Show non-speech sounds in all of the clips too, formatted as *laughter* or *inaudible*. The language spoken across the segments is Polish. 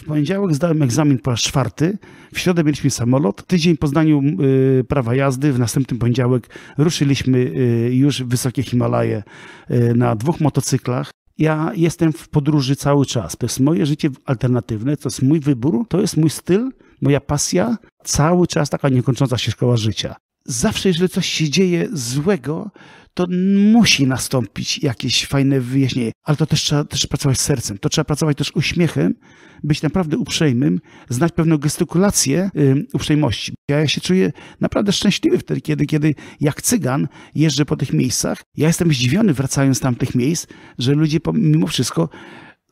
W poniedziałek zdałem egzamin po raz czwarty, w środę mieliśmy samolot, tydzień po zdaniu y, prawa jazdy, w następnym poniedziałek ruszyliśmy y, już w wysokie Himalaje y, na dwóch motocyklach. Ja jestem w podróży cały czas. To jest moje życie alternatywne, to jest mój wybór, to jest mój styl, moja pasja, cały czas taka niekończąca się szkoła życia zawsze, jeżeli coś się dzieje złego, to musi nastąpić jakieś fajne wyjaśnienie. Ale to też trzeba też pracować sercem, to trzeba pracować też uśmiechem, być naprawdę uprzejmym, znać pewną gestykulację yy, uprzejmości. Ja się czuję naprawdę szczęśliwy wtedy, kiedy, kiedy jak cygan jeżdżę po tych miejscach. Ja jestem zdziwiony wracając z tamtych miejsc, że ludzie mimo wszystko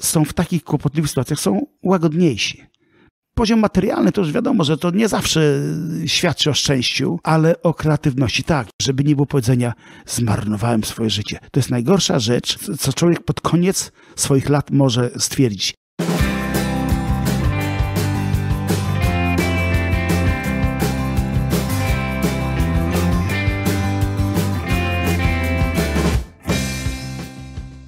są w takich kłopotliwych sytuacjach, są łagodniejsi poziom materialny to już wiadomo, że to nie zawsze świadczy o szczęściu, ale o kreatywności tak, żeby nie było powiedzenia zmarnowałem swoje życie. To jest najgorsza rzecz, co człowiek pod koniec swoich lat może stwierdzić.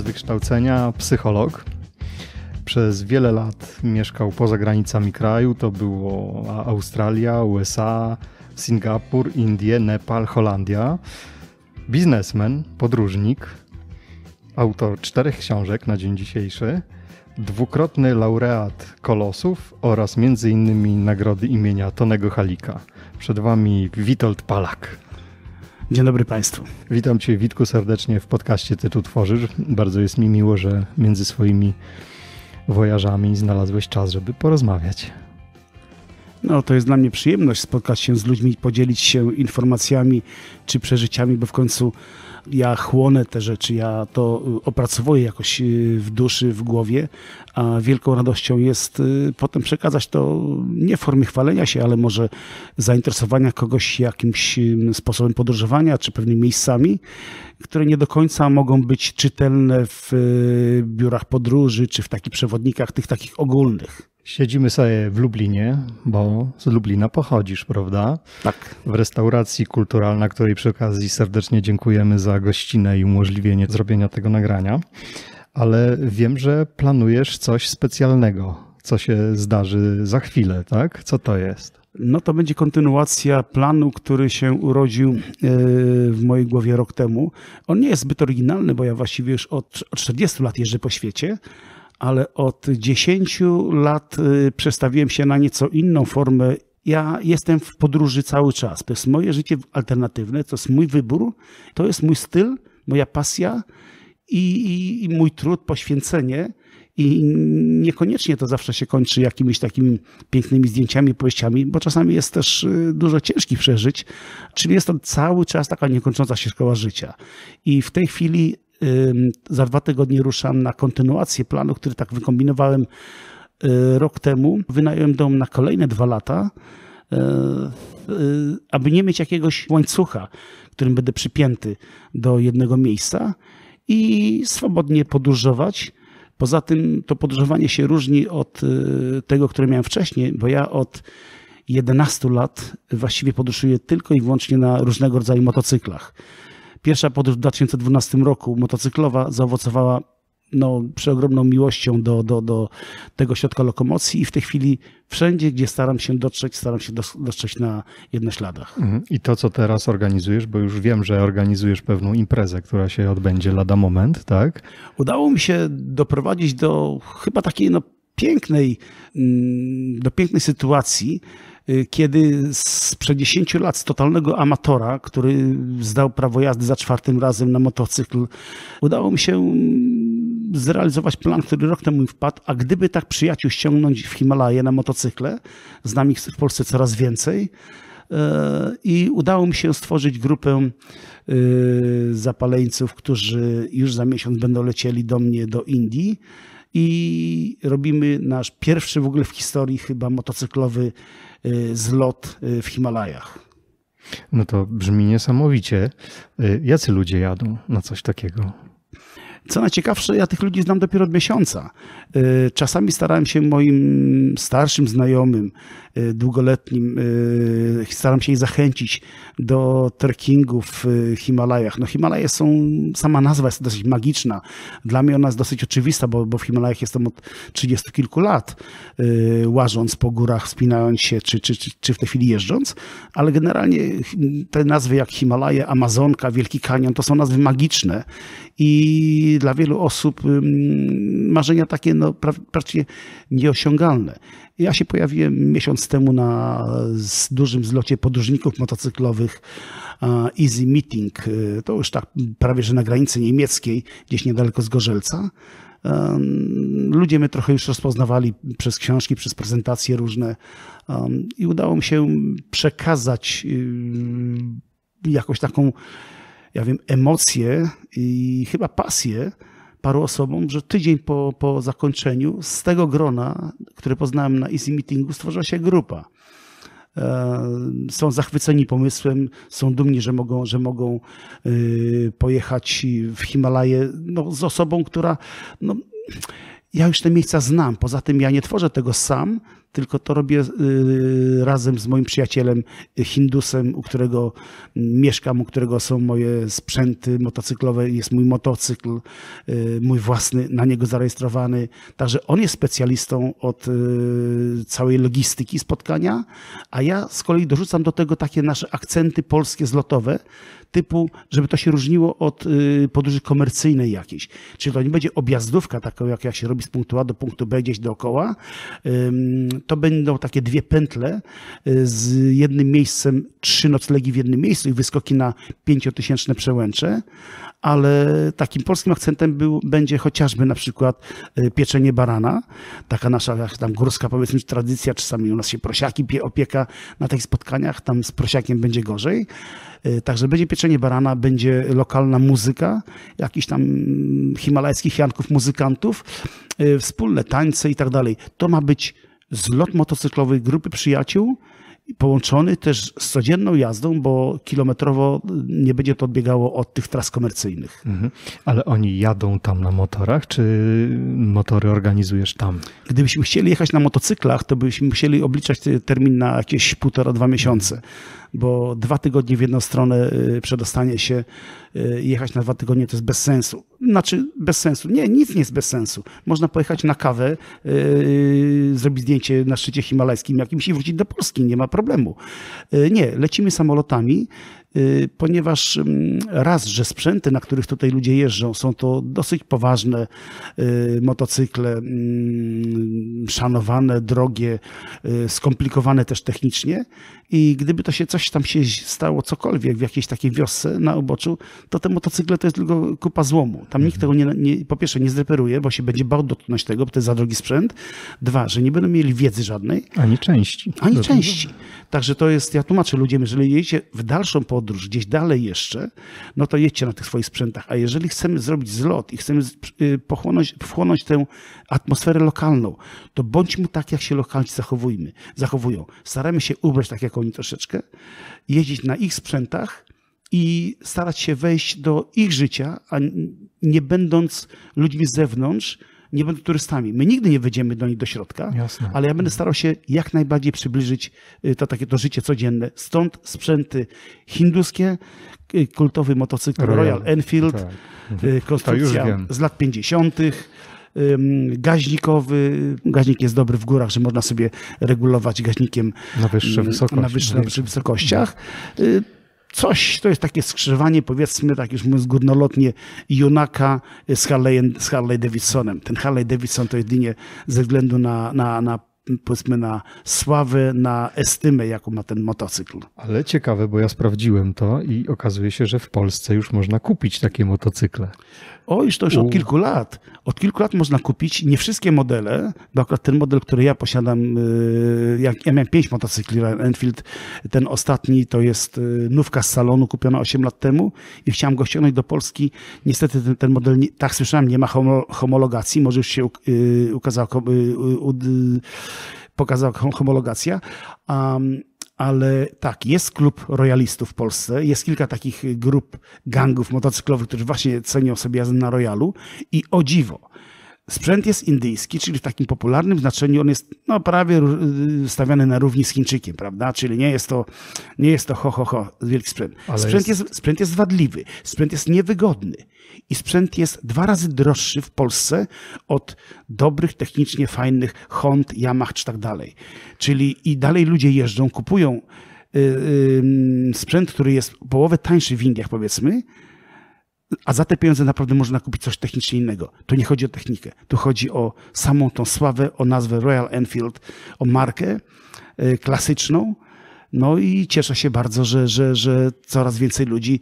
z wykształcenia psycholog. Przez wiele lat mieszkał poza granicami kraju. To było Australia, USA, Singapur, Indie, Nepal, Holandia. Biznesmen, podróżnik, autor czterech książek na dzień dzisiejszy, dwukrotny laureat Kolosów oraz między innymi nagrody imienia Tonego Halika. Przed Wami Witold Palak. Dzień dobry Państwu. Witam Cię, Witku, serdecznie w podcaście Ty tu tworzysz. Bardzo jest mi miło, że między swoimi wojarzami znalazłeś czas, żeby porozmawiać. No, to jest dla mnie przyjemność spotkać się z ludźmi, podzielić się informacjami czy przeżyciami, bo w końcu ja chłonę te rzeczy, ja to y, opracowuję jakoś y, w duszy, w głowie, a wielką radością jest y, potem przekazać to nie w formie chwalenia się, ale może zainteresowania kogoś jakimś sposobem podróżowania czy pewnymi miejscami, które nie do końca mogą być czytelne w biurach podróży czy w takich przewodnikach tych takich ogólnych. Siedzimy sobie w Lublinie, bo z Lublina pochodzisz, prawda? Tak. W restauracji kulturalna, której przy okazji serdecznie dziękujemy za gościnę i umożliwienie zrobienia tego nagrania. Ale wiem, że planujesz coś specjalnego, co się zdarzy za chwilę, tak? Co to jest? No to będzie kontynuacja planu, który się urodził e, w mojej głowie rok temu. On nie jest zbyt oryginalny, bo ja właściwie już od 40 lat jeżdżę po świecie ale od 10 lat y, przestawiłem się na nieco inną formę. Ja jestem w podróży cały czas. To jest moje życie alternatywne, to jest mój wybór, to jest mój styl, moja pasja i, i, i mój trud, poświęcenie. I niekoniecznie to zawsze się kończy jakimiś takimi pięknymi zdjęciami, powieściami, bo czasami jest też y, dużo ciężkich przeżyć. Czyli jest to cały czas taka niekończąca się szkoła życia. I w tej chwili za dwa tygodnie ruszam na kontynuację planu, który tak wykombinowałem y, rok temu. Wynająłem dom na kolejne dwa lata, y, y, aby nie mieć jakiegoś łańcucha, którym będę przypięty do jednego miejsca i swobodnie podróżować. Poza tym to podróżowanie się różni od tego, które miałem wcześniej, bo ja od 11 lat właściwie podróżuję tylko i wyłącznie na różnego rodzaju motocyklach. Pierwsza podróż w 2012 roku motocyklowa zaowocowała no, przeogromną miłością do, do, do tego środka lokomocji i w tej chwili wszędzie, gdzie staram się dotrzeć, staram się dotrzeć na jednośladach. Mhm. I to, co teraz organizujesz, bo już wiem, że organizujesz pewną imprezę, która się odbędzie lada moment, tak? Udało mi się doprowadzić do chyba takiej no, pięknej, mm, do pięknej sytuacji, Y, kiedy sprzed 10 lat z totalnego amatora, który zdał prawo jazdy za czwartym razem na motocykl, udało mi się mm, zrealizować plan, który rok temu mi wpadł, a gdyby tak przyjaciół ściągnąć w Himalaje na motocykle, znam ich w Polsce coraz więcej, e, i udało mi się stworzyć grupę y, zapaleńców, którzy już za miesiąc będą lecieli do mnie do Indii i robimy nasz pierwszy w ogóle w historii chyba motocyklowy y, zlot y, w Himalajach. No to brzmi niesamowicie. Y, jacy ludzie jadą na coś takiego? Co najciekawsze, ja tych ludzi znam dopiero od miesiąca. Y, czasami starałem się moim starszym znajomym, y, długoletnim, y, staram się ich zachęcić do trekkingu w Himalajach. No Himalaje są, sama nazwa jest dosyć magiczna. Dla mnie ona jest dosyć oczywista, bo, bo w Himalajach jestem od 30 kilku lat, łażąc po górach, wspinając się, czy, czy, czy, czy w tej chwili jeżdżąc, ale generalnie te nazwy jak Himalaje, Amazonka, Wielki Kanion, to są nazwy magiczne i dla wielu osób marzenia takie no, pra, praktycznie nieosiągalne. Ja się pojawiłem miesiąc temu na dużym zlocie podróżników motocyklowych Easy Meeting. E, to już tak prawie, że na granicy niemieckiej, gdzieś niedaleko z Gorzelca. E, ludzie mnie trochę już rozpoznawali przez książki, przez prezentacje różne e, i udało mi się przekazać jakąś taką, ja wiem, emocję i chyba pasję paru osobom, że tydzień po, po zakończeniu z tego grona, które poznałem na Easy Meetingu, stworzyła się grupa e, są zachwyceni pomysłem, są dumni, że mogą, że mogą y, pojechać w Himalaje no, z osobą, która no, ja już te miejsca znam. Poza tym ja nie tworzę tego sam, tylko to robię y, razem z moim przyjacielem Hindusem, u którego mieszkam, u którego są moje sprzęty motocyklowe, jest mój motocykl, y, mój własny, na niego zarejestrowany. Także on jest specjalistą od y, całej logistyki spotkania, a ja z kolei dorzucam do tego takie nasze akcenty polskie zlotowe, typu, żeby to się różniło od y, podróży komercyjnej jakiejś. Czyli to nie będzie objazdówka taką, jak, jak się robi z punktu A do punktu B gdzieś dookoła. To będą takie dwie pętle y, z jednym miejscem, trzy noclegi w jednym miejscu i wyskoki na pięciotysięczne przełęcze, ale takim polskim akcentem był, będzie chociażby na przykład y, pieczenie barana, taka nasza jak tam górska powiedzmy tradycja, czasami u nas się prosiaki opieka na tych spotkaniach, tam z prosiakiem będzie gorzej. Y, także będzie pieczenie barana, będzie lokalna muzyka, jakiś tam mm, himalajskich janków, muzykantów, y, wspólne tańce i tak dalej. To ma być zlot motocyklowy grupy przyjaciół, połączony też z codzienną jazdą, bo kilometrowo y, nie będzie to odbiegało od tych tras komercyjnych. Mhm. Ale oni jadą tam na motorach, czy motory organizujesz tam? Gdybyśmy chcieli jechać na motocyklach, to byśmy musieli obliczać termin na jakieś półtora, dwa miesiące. Mhm bo dwa tygodnie w jedną stronę y, przedostanie się, y, jechać na dwa tygodnie to jest bez sensu. Znaczy bez sensu. Nie, nic nie jest bez sensu. Można pojechać na kawę, yy, zrobić zdjęcie na szczycie himalajskim jakimś i wrócić do Polski, nie ma problemu. Yy, nie, lecimy samolotami. Y, ponieważ mm, raz, że sprzęty, na których tutaj ludzie jeżdżą, są to dosyć poważne y, motocykle, mm, szanowane, drogie, y, skomplikowane też technicznie. I gdyby to się coś tam się stało, cokolwiek w jakiejś takiej wiosce na uboczu, to te motocykle to jest tylko kupa złomu. Tam nikt mhm. tego nie, nie po pierwsze nie zreperuje, bo się będzie bał dotknąć tego, bo to jest za drogi sprzęt. Dwa, że nie będą mieli wiedzy żadnej. Ani części. Ani części. Także to jest, ja tłumaczę ludziom, jeżeli jedziecie w dalszą podróż, gdzieś dalej jeszcze, no to jedźcie na tych swoich sprzętach. A jeżeli chcemy zrobić zlot i chcemy y, pochłonąć, wchłonąć tę atmosferę lokalną, to bądźmy tak, jak się lokalci zachowujmy, zachowują. Staramy się ubrać tak, jak oni troszeczkę, jeździć na ich sprzętach, i starać się wejść do ich życia, a nie będąc ludźmi z zewnątrz, nie będą turystami. My nigdy nie wejdziemy do nich do środka, Jasne. ale ja będę starał się jak najbardziej przybliżyć y, to takie to życie codzienne. Stąd sprzęty hinduskie, y, kultowy motocykl Royal, Royal Enfield, tak. Y, konstrukcja z lat 50 gaźnikowy. Gaźnik jest dobry w górach, że można sobie regulować gaźnikiem na, wysokości. na, na mhm. wyższych wysokościach coś, to jest takie skrzyżowanie, powiedzmy, tak już mówiąc górnolotnie, junaka z Harley, z Harley Davidsonem. Ten Harley Davidson to jedynie ze względu na, na, na powiedzmy na sławę, na estymę, jaką ma ten motocykl. Ale ciekawe, bo ja sprawdziłem to i okazuje się, że w Polsce już można kupić takie motocykle. O, już to już od kilku lat. Od kilku lat można kupić nie wszystkie modele, bo akurat ten model, który ja posiadam, y, jak ja miałem pięć motocykli Ryan Enfield, ten ostatni to jest y, nówka z salonu kupiona 8 lat temu i chciałem go ściągnąć do Polski. Niestety ten, ten model, tak słyszałem, nie ma homologacji, może już się y, ukazał pokazała homologacja, um, ale tak, jest klub royalistów w Polsce, jest kilka takich grup gangów motocyklowych, którzy właśnie cenią sobie jazdę na royalu i o dziwo, Sprzęt jest indyjski, czyli w takim popularnym znaczeniu on jest no, prawie y, stawiany na równi z Chińczykiem, prawda? Czyli nie jest to, nie jest to ho, ho, ho, wielki sprzęt. sprzęt jest... jest... sprzęt jest wadliwy, sprzęt jest niewygodny i sprzęt jest dwa razy droższy w Polsce od dobrych, technicznie fajnych Hond, Yamaha czy tak dalej. Czyli i dalej ludzie jeżdżą, kupują yy, yy, sprzęt, który jest połowę tańszy w Indiach, powiedzmy, a za te pieniądze naprawdę można kupić coś technicznie innego. Tu nie chodzi o technikę, tu chodzi o samą tą sławę, o nazwę Royal Enfield, o markę e, klasyczną. No i cieszę się bardzo, że, że, że coraz więcej ludzi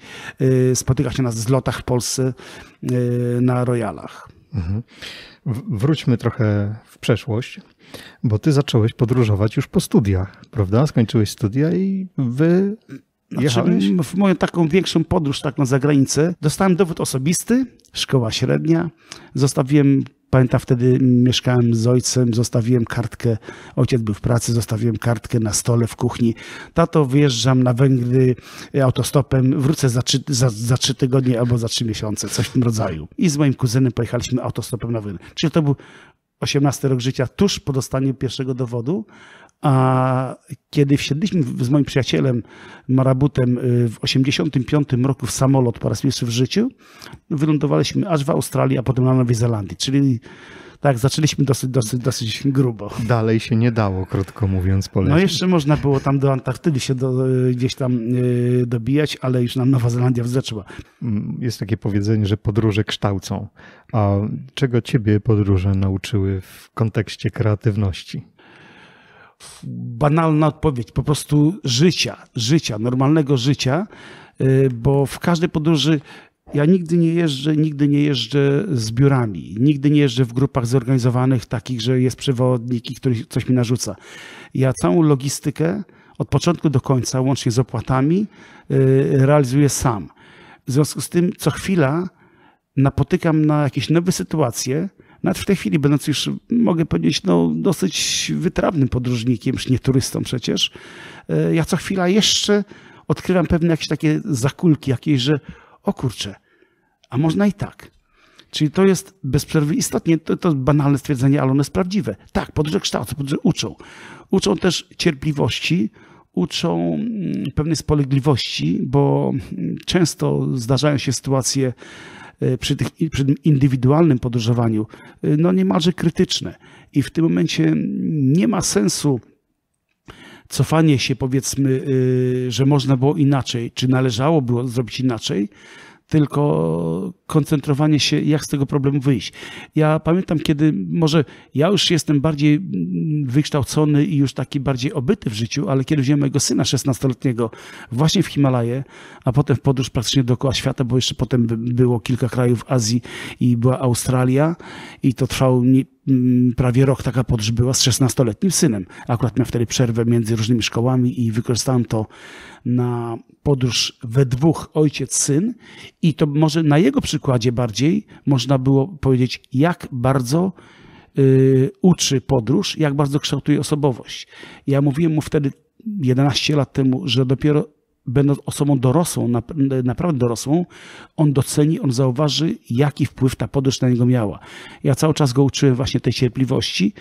e, spotyka się na zlotach w Polsce e, na Royalach. Mhm. Wróćmy trochę w przeszłość, bo ty zacząłeś podróżować już po studiach, prawda? Skończyłeś studia i wy no, Jechałem w moją taką większą podróż, taką za granicę. Dostałem dowód osobisty, szkoła średnia. Zostawiłem, pamiętam wtedy mieszkałem z ojcem, zostawiłem kartkę, ojciec był w pracy, zostawiłem kartkę na stole w kuchni. Tato, wyjeżdżam na Węgry e, autostopem, wrócę za trzy, za, za trzy tygodnie albo za trzy miesiące, coś w tym rodzaju. I z moim kuzynem pojechaliśmy autostopem na Węgry. Czyli to był 18 rok życia, tuż po dostaniu pierwszego dowodu, a kiedy wsiedliśmy z moim przyjacielem Marabutem y, w 85 roku w samolot po raz pierwszy w życiu, wylądowaliśmy aż w Australii, a potem na Nowej Zelandii. Czyli tak, zaczęliśmy dosyć, dosyć, dosyć grubo. Dalej się nie dało, krótko mówiąc, polecić. No jeszcze można było tam do Antarktydy się do, y, gdzieś tam yy, dobijać, ale już nam Nowa Zelandia wzeczyła. Mm, jest takie powiedzenie, że podróże kształcą. A czego ciebie podróże nauczyły w kontekście kreatywności? banalna odpowiedź, po prostu życia, życia, normalnego życia, y, bo w każdej podróży ja nigdy nie jeżdżę, nigdy nie jeżdżę z biurami, nigdy nie jeżdżę w grupach zorganizowanych takich, że jest przewodnik i który coś mi narzuca. Ja całą logistykę od początku do końca, łącznie z opłatami, y, realizuję sam. W związku z tym co chwila napotykam na jakieś nowe sytuacje, nawet w tej chwili, będąc już, mogę powiedzieć, no, dosyć wytrawnym podróżnikiem, już nie turystą przecież, e, ja co chwila jeszcze odkrywam pewne jakieś takie zakulki, jakieś, że o kurczę, a można i tak. Czyli to jest bez przerwy istotnie, to, to banalne stwierdzenie, ale ono jest prawdziwe. Tak, podróże kształcą, podróże uczą. Uczą też cierpliwości, uczą mm, pewnej spolegliwości, bo mm, często zdarzają się sytuacje, Y, przy, tych, przy tym indywidualnym podróżowaniu y, no niemalże krytyczne. I w tym momencie nie ma sensu cofanie się, powiedzmy, y, że można było inaczej, czy należało było zrobić inaczej, tylko koncentrowanie się, jak z tego problemu wyjść. Ja pamiętam, kiedy może ja już jestem bardziej wykształcony i już taki bardziej obyty w życiu, ale kiedy wziąłem mojego syna 16-letniego właśnie w Himalaje, a potem w podróż praktycznie dookoła świata, bo jeszcze potem było kilka krajów Azji i była Australia i to trwało Mm, prawie rok taka podróż była z 16-letnim synem. Akurat miałem wtedy przerwę między różnymi szkołami i wykorzystałem to na podróż we dwóch ojciec-syn i to może na jego przykładzie bardziej można było powiedzieć, jak bardzo yy, uczy podróż, jak bardzo kształtuje osobowość. Ja mówiłem mu wtedy 11 lat temu, że dopiero będąc osobą dorosłą, naprawdę dorosłą, on doceni, on zauważy, jaki wpływ ta podróż na niego miała. Ja cały czas go uczyłem właśnie tej cierpliwości.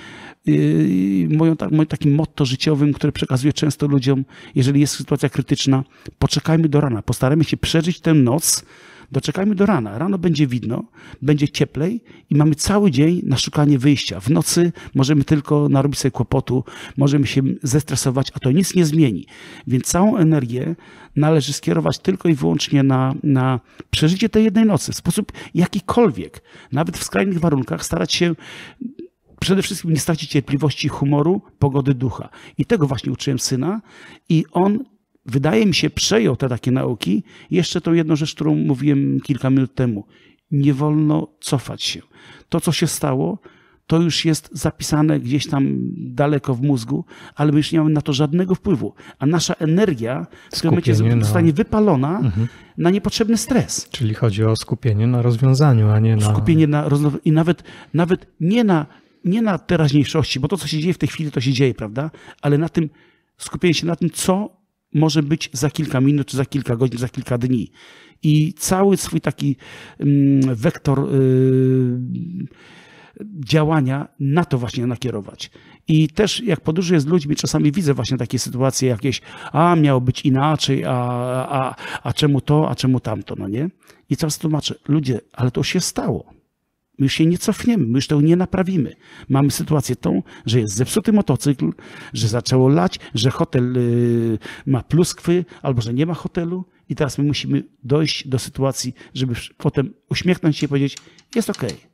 Yy, moją, moim takim motto życiowym, które przekazuję często ludziom, jeżeli jest sytuacja krytyczna, poczekajmy do rana, postarajmy się przeżyć tę noc, Doczekajmy do rana. Rano będzie widno, będzie cieplej i mamy cały dzień na szukanie wyjścia. W nocy możemy tylko narobić sobie kłopotu, możemy się zestresować, a to nic nie zmieni. Więc całą energię należy skierować tylko i wyłącznie na, na przeżycie tej jednej nocy w sposób jakikolwiek. Nawet w skrajnych warunkach starać się przede wszystkim nie stracić cierpliwości, humoru, pogody ducha. I tego właśnie uczyłem syna i on wydaje mi się, przejął te takie nauki. Jeszcze tą jedną rzecz, którą mówiłem kilka minut temu. Nie wolno cofać się. To, co się stało, to już jest zapisane gdzieś tam daleko w mózgu, ale my już nie mamy na to żadnego wpływu. A nasza energia w tym momencie zostanie wypalona mhm. na niepotrzebny stres. Czyli chodzi o skupienie na rozwiązaniu, a nie na. Skupienie na rozwiązaniu i nawet, nawet nie, na, nie na teraźniejszości, bo to, co się dzieje w tej chwili, to się dzieje, prawda? Ale na tym, skupienie się na tym, co może być za kilka minut, czy za kilka godzin, za kilka dni. I cały swój taki mm, wektor y, działania na to właśnie nakierować. I też jak podróżuję z ludźmi, czasami widzę właśnie takie sytuacje jakieś, a miało być inaczej, a, a, a czemu to, a czemu tamto, no nie? I teraz tłumaczę, ludzie, ale to się stało. My już się nie cofniemy, my już tego nie naprawimy. Mamy sytuację tą, że jest zepsuty motocykl, że zaczęło lać, że hotel y, ma pluskwy albo że nie ma hotelu. I teraz my musimy dojść do sytuacji, żeby potem uśmiechnąć się i powiedzieć, jest okej. Okay.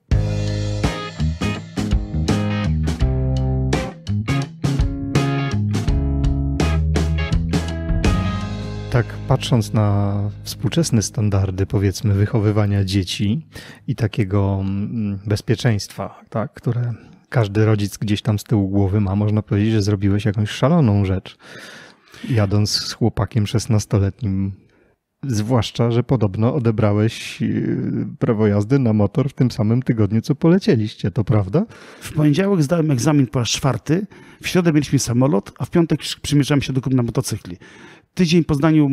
tak patrząc na współczesne standardy, powiedzmy, wychowywania dzieci i takiego mm, bezpieczeństwa, tak, które każdy rodzic gdzieś tam z tyłu głowy ma, można powiedzieć, że zrobiłeś jakąś szaloną rzecz, jadąc z chłopakiem 16-letnim. Zwłaszcza, że podobno odebrałeś yy, prawo jazdy na motor w tym samym tygodniu, co polecieliście, to prawda? W poniedziałek zdałem egzamin po raz czwarty, w środę mieliśmy samolot, a w piątek przymierzałem się do na motocykli tydzień po zdaniu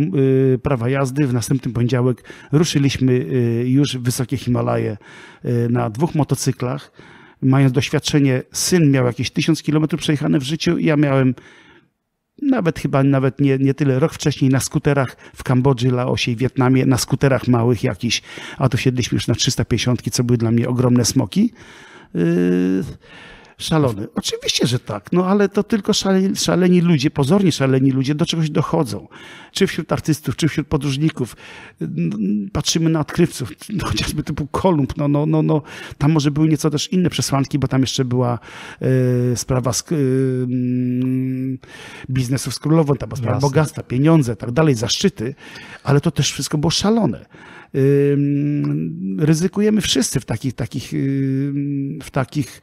y, prawa jazdy, w następnym poniedziałek ruszyliśmy y, już w Wysokie Himalaje y, na dwóch motocyklach. Mając doświadczenie, syn miał jakieś tysiąc kilometrów przejechane w życiu, ja miałem nawet chyba nawet nie, nie tyle rok wcześniej na skuterach w Kambodży, Laosie i Wietnamie, na skuterach małych jakiś, a tu siedliśmy już na 350, co były dla mnie ogromne smoki. Yy Szalony. Oczywiście, że tak, no ale to tylko szaleni, szaleni ludzie, pozornie szaleni ludzie do czegoś dochodzą. Czy wśród artystów, czy wśród podróżników. Patrzymy na odkrywców, no chociażby typu Kolumb, no, no, no, no. tam może były nieco też inne przesłanki, bo tam jeszcze była y, sprawa z, y, e, biznesu z królową, tam sprawa Jasne. bogactwa, pieniądze, tak dalej, zaszczyty, ale to też wszystko było szalone. E, ryzykujemy wszyscy w takich, takich, w takich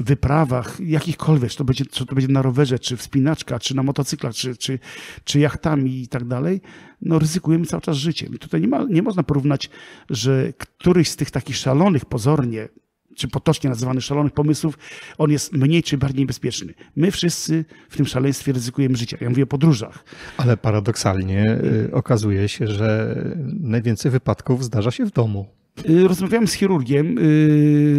wyprawach, jakichkolwiek, czy to będzie, czy to będzie na rowerze, czy wspinaczka, czy na motocykla, czy, czy, czy jachtami i tak dalej, no ryzykujemy cały czas życiem. I tutaj nie, ma, nie można porównać, że któryś z tych takich szalonych pozornie czy potocznie nazywanych szalonych pomysłów, on jest mniej czy bardziej niebezpieczny. My wszyscy w tym szaleństwie ryzykujemy życie. Ja mówię o podróżach. Ale paradoksalnie y, okazuje się, że najwięcej wypadków zdarza się w domu. Y, rozmawiałem z chirurgiem, y,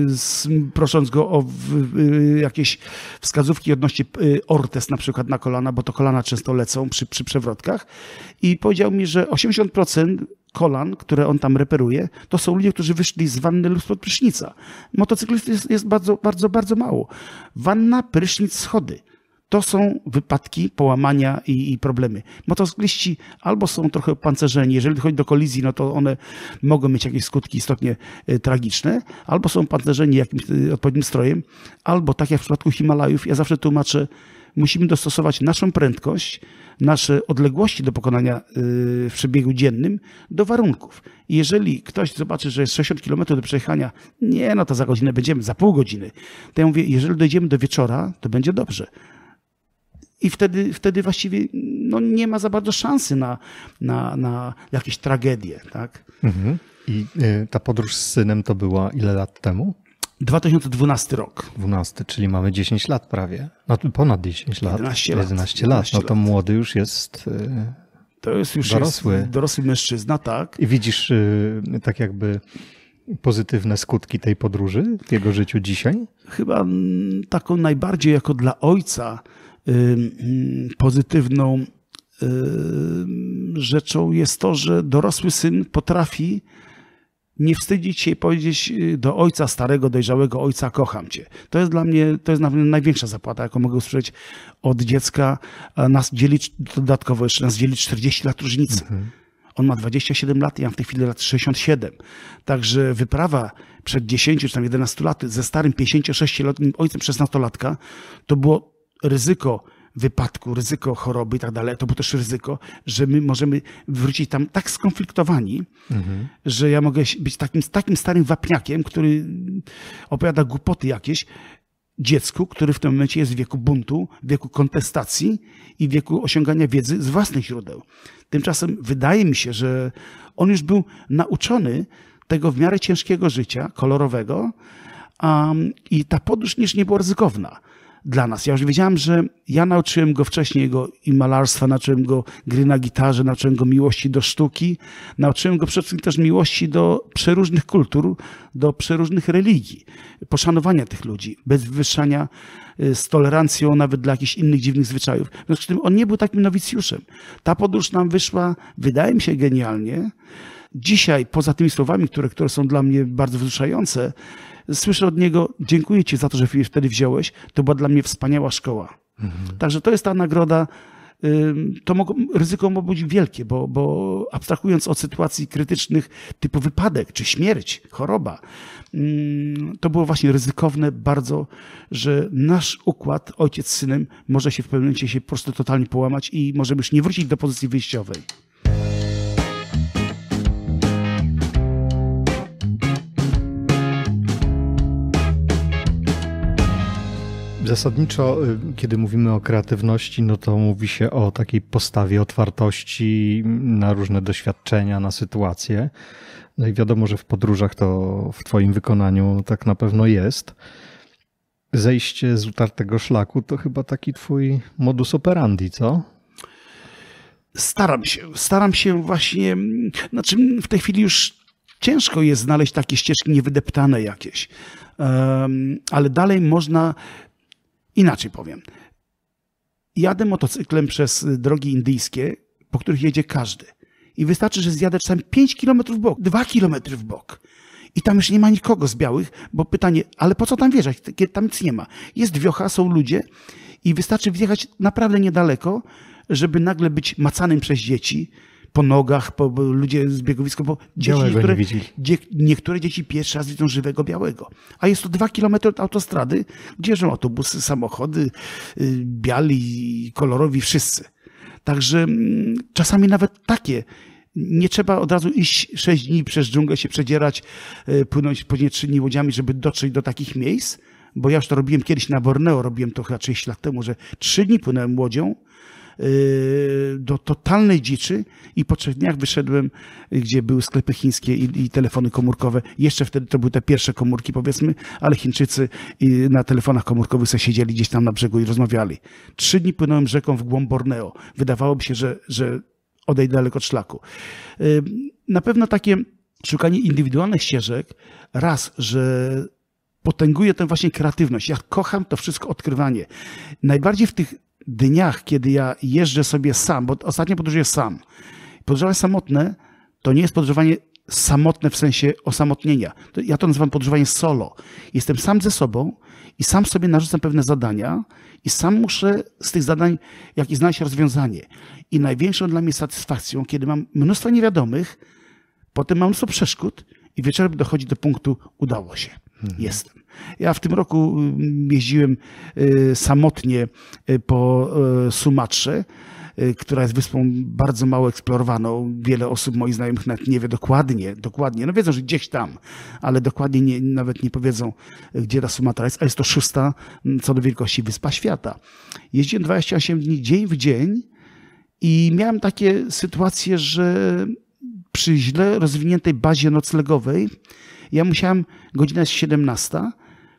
z, prosząc go o w, y, jakieś wskazówki odnośnie ortes, na przykład na kolana, bo to kolana często lecą przy, przy przewrotkach. I powiedział mi, że 80% kolan, które on tam reperuje, to są ludzie, którzy wyszli z wanny lub spod prysznica. Motocyklistów jest, jest, bardzo, bardzo, bardzo mało. Wanna, prysznic, schody. To są wypadki, połamania i, i problemy. Motocykliści albo są trochę pancerzeni, jeżeli dochodzi do kolizji, no to one mogą mieć jakieś skutki istotnie e, tragiczne, albo są pancerzeni jakimś e, odpowiednim strojem, albo tak jak w przypadku Himalajów, ja zawsze tłumaczę, musimy dostosować naszą prędkość, nasze odległości do pokonania e, w przebiegu dziennym do warunków. jeżeli ktoś zobaczy, że jest 60 km do przejechania, nie, no to za godzinę będziemy, za pół godziny, to ja mówię, jeżeli dojdziemy do wieczora, to będzie dobrze. I wtedy, wtedy właściwie no, nie ma za bardzo szansy na, na, na jakieś tragedie. Tak? Mhm. I e, ta podróż z synem to była ile lat temu? 2012 rok. 12, czyli mamy 10 lat prawie. No, ponad 10 lat. 11 lat. 11 lat. No to młody już jest. E, to jest już dorosły. Jest dorosły mężczyzna, tak. I widzisz e, tak jakby pozytywne skutki tej podróży w jego życiu dzisiaj? Chyba mm, taką najbardziej jako dla ojca pozytywną rzeczą jest to, że dorosły syn potrafi nie wstydzić się i powiedzieć y, do ojca starego, dojrzałego ojca, kocham cię. To jest dla mnie, to jest dla mnie największa zapłata, jaką mogę usłyszeć od dziecka. Nas dzieli, dodatkowo jeszcze nas dzieli 40 lat różnicy. Mhm. On ma 27 lat, ja mam w tej chwili lat 67. Także wyprawa przed 10 czy tam 11 lat ze starym 56-letnim ojcem 16-latka to było ryzyko wypadku, ryzyko choroby i tak dalej, to było też ryzyko, że my możemy wrócić tam tak skonfliktowani, mhm. że ja mogę być takim, takim starym wapniakiem, który opowiada głupoty jakieś dziecku, który w tym momencie jest w wieku buntu, w wieku kontestacji i w wieku osiągania wiedzy z własnych źródeł. Tymczasem wydaje mi się, że on już był nauczony tego w miarę ciężkiego życia, kolorowego, um, i ta podróż niż nie była ryzykowna dla nas. Ja już wiedziałem, że ja nauczyłem go wcześniej jego i malarstwa, nauczyłem go gry na gitarze, nauczyłem go miłości do sztuki, nauczyłem go przede wszystkim też miłości do przeróżnych kultur, do przeróżnych religii, poszanowania tych ludzi, bez wywyższania y, z tolerancją nawet dla jakichś innych dziwnych zwyczajów. W związku z tym on nie był takim nowicjuszem. Ta podróż nam wyszła, wydaje mi się, genialnie. Dzisiaj, poza tymi słowami, które, które są dla mnie bardzo wzruszające, słyszę od niego, dziękuję ci za to, że mnie wtedy wziąłeś, to była dla mnie wspaniała szkoła. Mhm. Także to jest ta nagroda, to ryzyko mogło być wielkie, bo, bo abstrahując od sytuacji krytycznych typu wypadek, czy śmierć, choroba, to było właśnie ryzykowne bardzo, że nasz układ, ojciec z synem, może się w pewnym momencie się po prostu totalnie połamać i możemy już nie wrócić do pozycji wyjściowej. Zasadniczo, y, kiedy mówimy o kreatywności, no to mówi się o takiej postawie otwartości na różne doświadczenia, na sytuacje. No i wiadomo, że w podróżach to w Twoim wykonaniu tak na pewno jest. Zejście z utartego szlaku to chyba taki Twój modus operandi, co? Staram się, staram się właśnie, znaczy w tej chwili już ciężko jest znaleźć takie ścieżki niewydeptane jakieś ale dalej można Inaczej powiem. Jadę motocyklem przez drogi indyjskie, po których jedzie każdy. I wystarczy, że zjadę czasem 5 km w bok, 2 km w bok. I tam już nie ma nikogo z białych, bo pytanie, ale po co tam wjeżdżać, kiedy tam nic nie ma? Jest wiocha, są ludzie i wystarczy wjechać naprawdę niedaleko, żeby nagle być macanym przez dzieci, po nogach, po, ludzie z biegowiska, bo dzieci, niektóre, dzie, niektóre, dzieci pierwszy raz widzą żywego białego. A jest to dwa kilometry od autostrady, gdzie jeżdżą autobusy, samochody, y, biali, kolorowi, wszyscy. Także mm, czasami nawet takie nie trzeba od razu iść sześć dni przez dżunglę się przedzierać, y, płynąć później trzy dni łodziami, żeby dotrzeć do takich miejsc, bo ja już to robiłem kiedyś na Borneo, robiłem to chyba 30 lat temu, że trzy dni płynąłem łodzią, do totalnej dziczy i po trzech dniach wyszedłem, gdzie były sklepy chińskie i, i telefony komórkowe. Jeszcze wtedy to były te pierwsze komórki, powiedzmy, ale Chińczycy y, na telefonach komórkowych sobie siedzieli gdzieś tam na brzegu i rozmawiali. Trzy dni płynąłem rzeką w głąb Borneo. Wydawałoby się, że, że odejdę daleko od szlaku. Y, na pewno takie szukanie indywidualnych ścieżek, raz, że potęguje tę właśnie kreatywność. Ja kocham to wszystko odkrywanie. Najbardziej w tych dniach, kiedy ja jeżdżę sobie sam, bo ostatnio podróżuję sam. Podróżowanie samotne to nie jest podróżowanie samotne w sensie osamotnienia. Ja to nazywam podróżowanie solo. Jestem sam ze sobą i sam sobie narzucam pewne zadania i sam muszę z tych zadań jakieś znaleźć rozwiązanie. I największą dla mnie satysfakcją, kiedy mam mnóstwo niewiadomych, potem mam mnóstwo przeszkód i wieczorem dochodzi do punktu udało się. Mhm. Jestem. Ja w tym roku mm, jeździłem y, samotnie y, po y, Sumatrze która jest wyspą bardzo mało eksplorowaną. Wiele osób, moich znajomych, nawet nie wie dokładnie, dokładnie, no wiedzą, że gdzieś tam, ale dokładnie nie, nawet nie powiedzą, gdzie ta Sumatra jest, a jest to szósta mm, co do wielkości wyspa świata. Jeździłem 28 dni, dzień w dzień i miałem takie sytuacje, że przy źle rozwiniętej bazie noclegowej ja musiałem, godzina jest 17,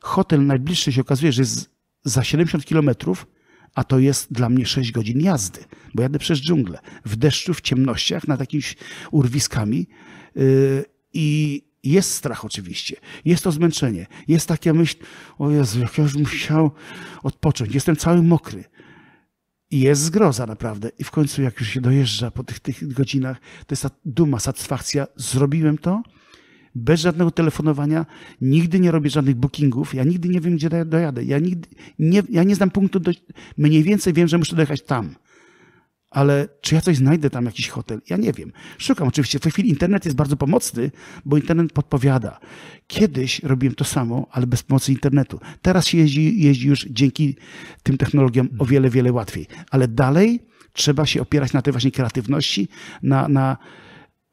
hotel najbliższy się okazuje, że jest za 70 kilometrów, a to jest dla mnie 6 godzin jazdy, bo jadę przez dżunglę, w deszczu, w ciemnościach, nad jakimiś urwiskami yy, i jest strach oczywiście, jest to zmęczenie, jest taka myśl, o Jezu, jak ja już musiał odpocząć, jestem cały mokry. I jest zgroza naprawdę. I w końcu jak już się dojeżdża po tych, tych godzinach, to jest ta duma, satysfakcja, zrobiłem to, bez żadnego telefonowania, nigdy nie robię żadnych bookingów, ja nigdy nie wiem, gdzie dojadę, ja, nigdy, nie, ja nie znam punktu, do, mniej więcej wiem, że muszę dojechać tam. Ale czy ja coś znajdę tam, jakiś hotel? Ja nie wiem. Szukam oczywiście. W tej chwili internet jest bardzo pomocny, bo internet podpowiada. Kiedyś robiłem to samo, ale bez pomocy internetu. Teraz się jeździ, jeździ już dzięki tym technologiom o wiele, wiele łatwiej. Ale dalej trzeba się opierać na tej właśnie kreatywności, na, na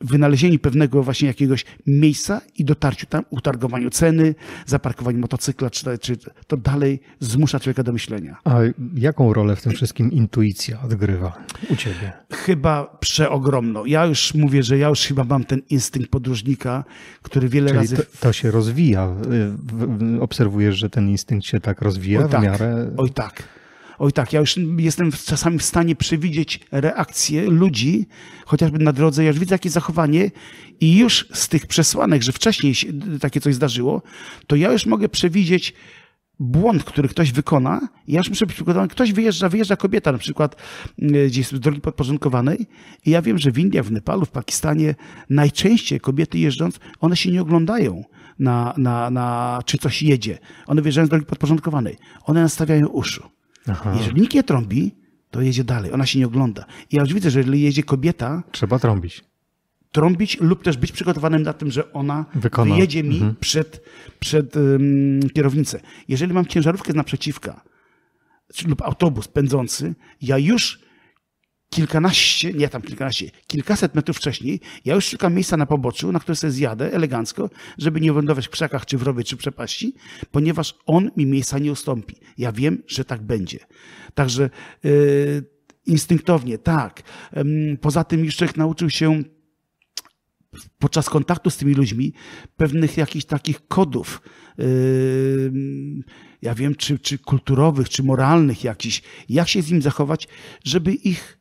wynalezieniu pewnego właśnie jakiegoś miejsca i dotarciu tam, utargowaniu ceny, zaparkowaniu motocykla, czy, czy to dalej zmusza człowieka do myślenia. A jaką rolę w tym wszystkim intuicja odgrywa u ciebie? Chyba przeogromną. Ja już mówię, że ja już chyba mam ten instynkt podróżnika, który wiele Czyli razy... To, to się rozwija. Y, obserwujesz, że ten instynkt się tak rozwija Oj, tak. w miarę... Oj tak. Oj tak, ja już jestem czasami w stanie przewidzieć reakcję ludzi, chociażby na drodze, ja już widzę jakieś zachowanie i już z tych przesłanek, że wcześniej się takie coś zdarzyło, to ja już mogę przewidzieć błąd, który ktoś wykona. Ja już muszę być przygotowany. Ktoś wyjeżdża, wyjeżdża kobieta na przykład mm, gdzieś z drogi podporządkowanej i ja wiem, że w Indiach, w Nepalu, w Pakistanie najczęściej kobiety jeżdżąc, one się nie oglądają na, na, na czy coś jedzie. One wyjeżdżają z drogi podporządkowanej. One nastawiają uszu. Aha. Jeżeli nikt nie trąbi, to jedzie dalej. Ona się nie ogląda. I ja już widzę, że jeżeli jedzie kobieta... Trzeba trąbić. Trąbić lub też być przygotowanym na tym, że ona Wykona. wyjedzie mi mhm. przed, przed um, kierownicę. Jeżeli mam ciężarówkę na naprzeciwka lub autobus pędzący, ja już kilkanaście, nie tam kilkanaście, kilkaset metrów wcześniej, ja już szukam miejsca na poboczu, na które sobie zjadę elegancko, żeby nie wędrować w krzakach, czy w rowie, czy przepaści, ponieważ on mi miejsca nie ustąpi. Ja wiem, że tak będzie. Także yy, instynktownie, tak. Yy, poza tym jeszcze nauczył się podczas kontaktu z tymi ludźmi pewnych jakichś takich kodów, yy, ja wiem, czy, czy kulturowych, czy moralnych jakichś, jak się z nim zachować, żeby ich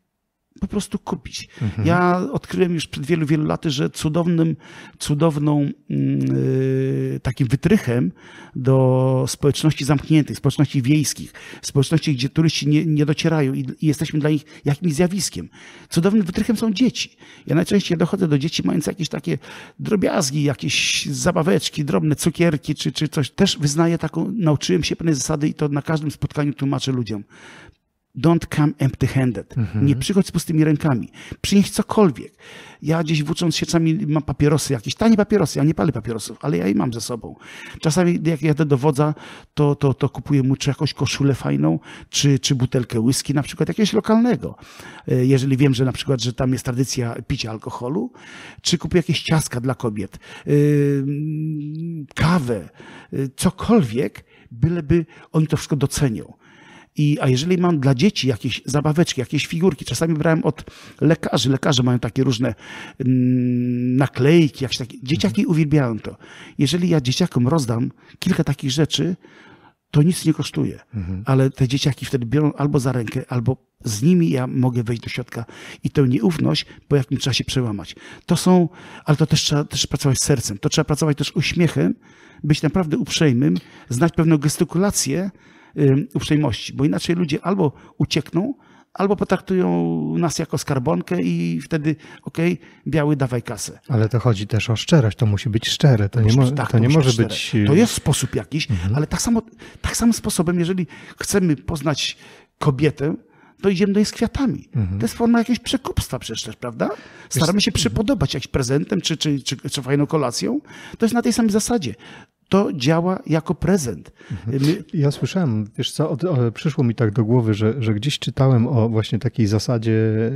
po prostu kupić. Mhm. Ja odkryłem już przed wielu, wielu laty, że cudownym, cudowną yy, takim wytrychem do społeczności zamkniętych, społeczności wiejskich, społeczności, gdzie turyści nie, nie docierają i, i, jesteśmy dla nich jakimś zjawiskiem. Cudownym wytrychem są dzieci. Ja najczęściej dochodzę do dzieci mając jakieś takie drobiazgi, jakieś zabaweczki, drobne cukierki czy, czy coś. Też wyznaję taką, nauczyłem się pewnej zasady i to na każdym spotkaniu tłumaczę ludziom, Don't come empty-handed. Mhm. Nie przychodź z pustymi rękami. Przynieś cokolwiek. Ja gdzieś włócząc się czasami mam papierosy, jakieś tanie papierosy. Ja nie palę papierosów, ale ja je mam ze sobą. Czasami jak jadę do wodza, to, to, to kupuję mu czy jakąś koszulę fajną, czy, czy butelkę whisky, na przykład jakiegoś lokalnego. E, jeżeli wiem, że na przykład, że tam jest tradycja picia alkoholu, czy kupuję jakieś ciaska dla kobiet, e, kawę, e, cokolwiek, byleby oni to wszystko docenią. I, a jeżeli mam dla dzieci jakieś zabaweczki, jakieś figurki, czasami brałem od lekarzy, lekarze mają takie różne mm, naklejki, jakieś takie. Dzieciaki mhm. uwielbiają to. Jeżeli ja dzieciakom rozdam kilka takich rzeczy, to nic nie kosztuje, mhm. ale te dzieciaki wtedy biorą albo za rękę, albo z nimi ja mogę wejść do środka i tę nieufność po jakimś czasie przełamać. To są, ale to też trzeba też pracować sercem, to trzeba pracować też uśmiechem, być naprawdę uprzejmym, znać pewną gestykulację, uprzejmości, bo inaczej ludzie albo uciekną, albo potraktują nas jako skarbonkę i wtedy okej, okay, biały dawaj kasę. Ale to chodzi też o szczerość, to musi być szczere, to, to nie, mo- tak, to, to nie może szczere. być... To jest sposób jakiś, mhm. ale tak samo, tak samo sposobem, jeżeli chcemy poznać kobietę, to idziemy do niej z kwiatami. Mhm. To jest forma jakiegoś przekupstwa przecież prawda? Staramy się przypodobać jakimś prezentem czy, czy, czy, czy fajną kolacją. To jest na tej samej zasadzie to działa jako prezent. Mhm. My... Ja słyszałem, wiesz co, od, przyszło mi tak do głowy, że, że gdzieś czytałem o właśnie takiej zasadzie e,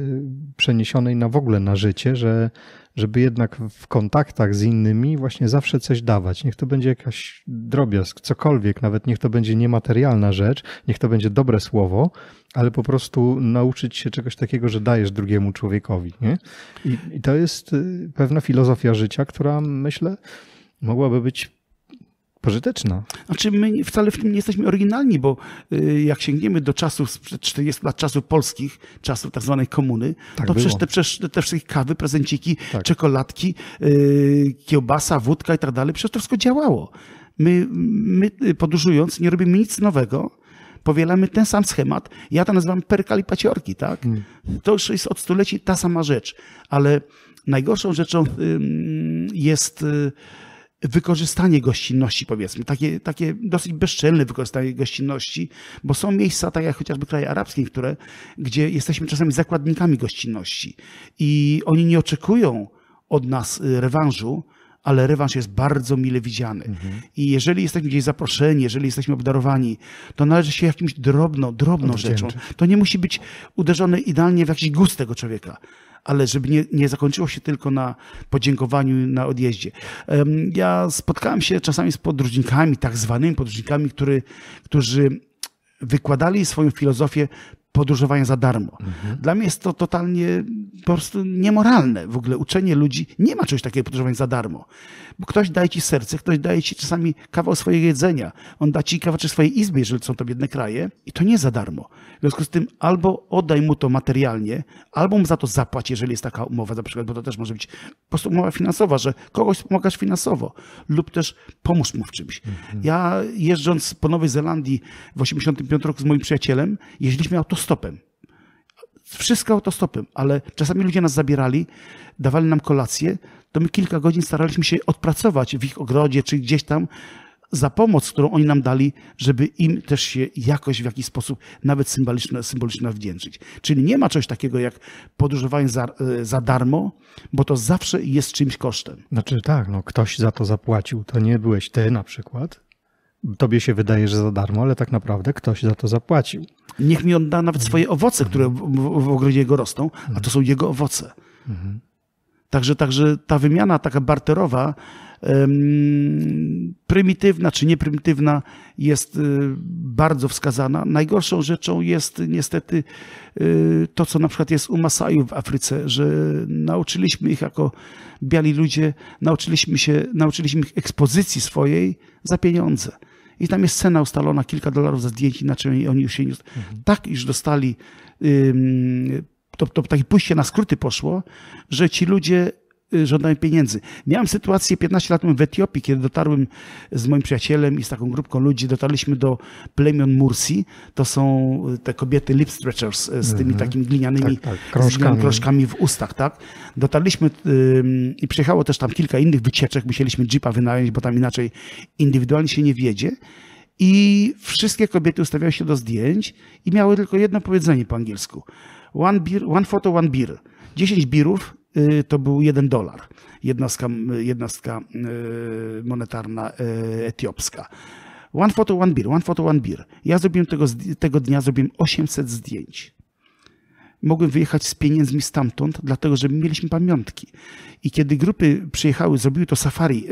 przeniesionej na w ogóle na życie, że żeby jednak w kontaktach z innymi właśnie zawsze coś dawać. Niech to będzie jakaś drobiazg, cokolwiek, nawet niech to będzie niematerialna rzecz, niech to będzie dobre słowo, ale po prostu nauczyć się czegoś takiego, że dajesz drugiemu człowiekowi. Nie? I, i to jest e, pewna filozofia życia, która myślę mogłaby być pożyteczna. Znaczy my wcale w tym nie jesteśmy oryginalni, bo y, jak sięgniemy do czasów sprzed 40 lat, czasów polskich, czasów tak zwanej komuny, tak to przecież te, przecież te wszystkie kawy, prezenciki, tak. czekoladki, y, kiełbasa, wódka i tak dalej, przecież to wszystko działało. My, my y, podróżując nie robimy nic nowego, powielamy ten sam schemat. Ja to nazywam paciorki, tak? Hmm. To już jest od stuleci ta sama rzecz, ale najgorszą rzeczą jest wykorzystanie gościnności, powiedzmy, takie, takie dosyć bezczelne wykorzystanie gościnności, bo są miejsca, tak jak chociażby kraje arabskie, które, gdzie jesteśmy czasami zakładnikami gościnności i oni nie oczekują od nas y, rewanżu, ale rewanż jest bardzo mile widziany. Mhm. I jeżeli jesteśmy gdzieś zaproszeni, jeżeli jesteśmy obdarowani, to należy się jakimś drobną, drobną rzeczą. To nie musi być uderzone idealnie w jakiś gust tego człowieka, ale żeby nie, nie zakończyło się tylko na podziękowaniu na odjeździe. Ja spotkałem się czasami z podróżnikami, tak zwanymi podróżnikami, który, którzy wykładali swoją filozofię podróżowania za darmo. Mhm. Dla mnie jest to totalnie po prostu niemoralne. W ogóle uczenie ludzi nie ma czegoś takiego podróżowania za darmo. Bo ktoś daje ci serce, ktoś daje ci czasami kawał swojego jedzenia, on da ci czy swojej izby, jeżeli są to biedne kraje, i to nie za darmo. W związku z tym albo oddaj mu to materialnie, albo mu za to zapłać, jeżeli jest taka umowa, na przykład, bo to też może być po prostu umowa finansowa, że kogoś pomagasz finansowo, lub też pomóż mu w czymś. Mhm. Ja jeżdżąc po Nowej Zelandii w 85 roku z moim przyjacielem, jeździliśmy autostopem wszystko autostopem, ale czasami ludzie nas zabierali, dawali nam kolację, to my kilka godzin staraliśmy się odpracować w ich ogrodzie czy gdzieś tam za pomoc, którą oni nam dali, żeby im też się jakoś w jakiś sposób nawet symbolicznie symboliczny wdzięczyć. Czyli nie ma czegoś takiego jak podróżowanie za, e, za darmo, bo to zawsze jest czymś kosztem. Znaczy tak, no ktoś za to zapłacił, to nie byłeś ty na przykład. Tobie się wydaje, że za darmo, ale tak naprawdę ktoś za to zapłacił. Niech mi on da nawet swoje owoce, które w, w, w ogrodzie jego rosną, a to są jego owoce. Mhm. Także, także ta wymiana taka barterowa, prymitywna czy nieprymitywna, jest y, bardzo wskazana. Najgorszą rzeczą jest niestety y, to, co na przykład jest u Masajów w Afryce, że nauczyliśmy ich jako biali ludzie, nauczyliśmy, się, nauczyliśmy ich ekspozycji swojej za pieniądze. I tam jest cena ustalona, kilka dolarów za zdjęcie, inaczej oni już się nie... Mhm. Tak już dostali to, to takie pójście na skróty poszło, że ci ludzie y, żądają pieniędzy. Miałem sytuację 15 lat temu w Etiopii, kiedy dotarłem z moim przyjacielem i z taką grupką ludzi, dotarliśmy do plemion Mursi. To są y, te kobiety lip stretchers y, z tymi mm -hmm. takimi glinianymi tak, tak. Krążkami. krążkami. w ustach. tak? Dotarliśmy i przyjechało też tam kilka innych wycieczek. Musieliśmy jeepa wynająć, bo tam inaczej indywidualnie się nie wiedzie. I wszystkie kobiety ustawiały się do zdjęć i miały tylko jedno powiedzenie po angielsku. One, beer, one photo, one beer. 10 birów y, to był jeden dolar, jednostka, y, jednostka y, monetarna etiopska. One photo, one beer, one photo, one beer. Ja zrobiłem tego, tego dnia zrobiłem 800 zdjęć. Mogłem wyjechać z pieniędzmi stamtąd, dlatego że mieliśmy pamiątki. I kiedy grupy przyjechały, zrobiły to safari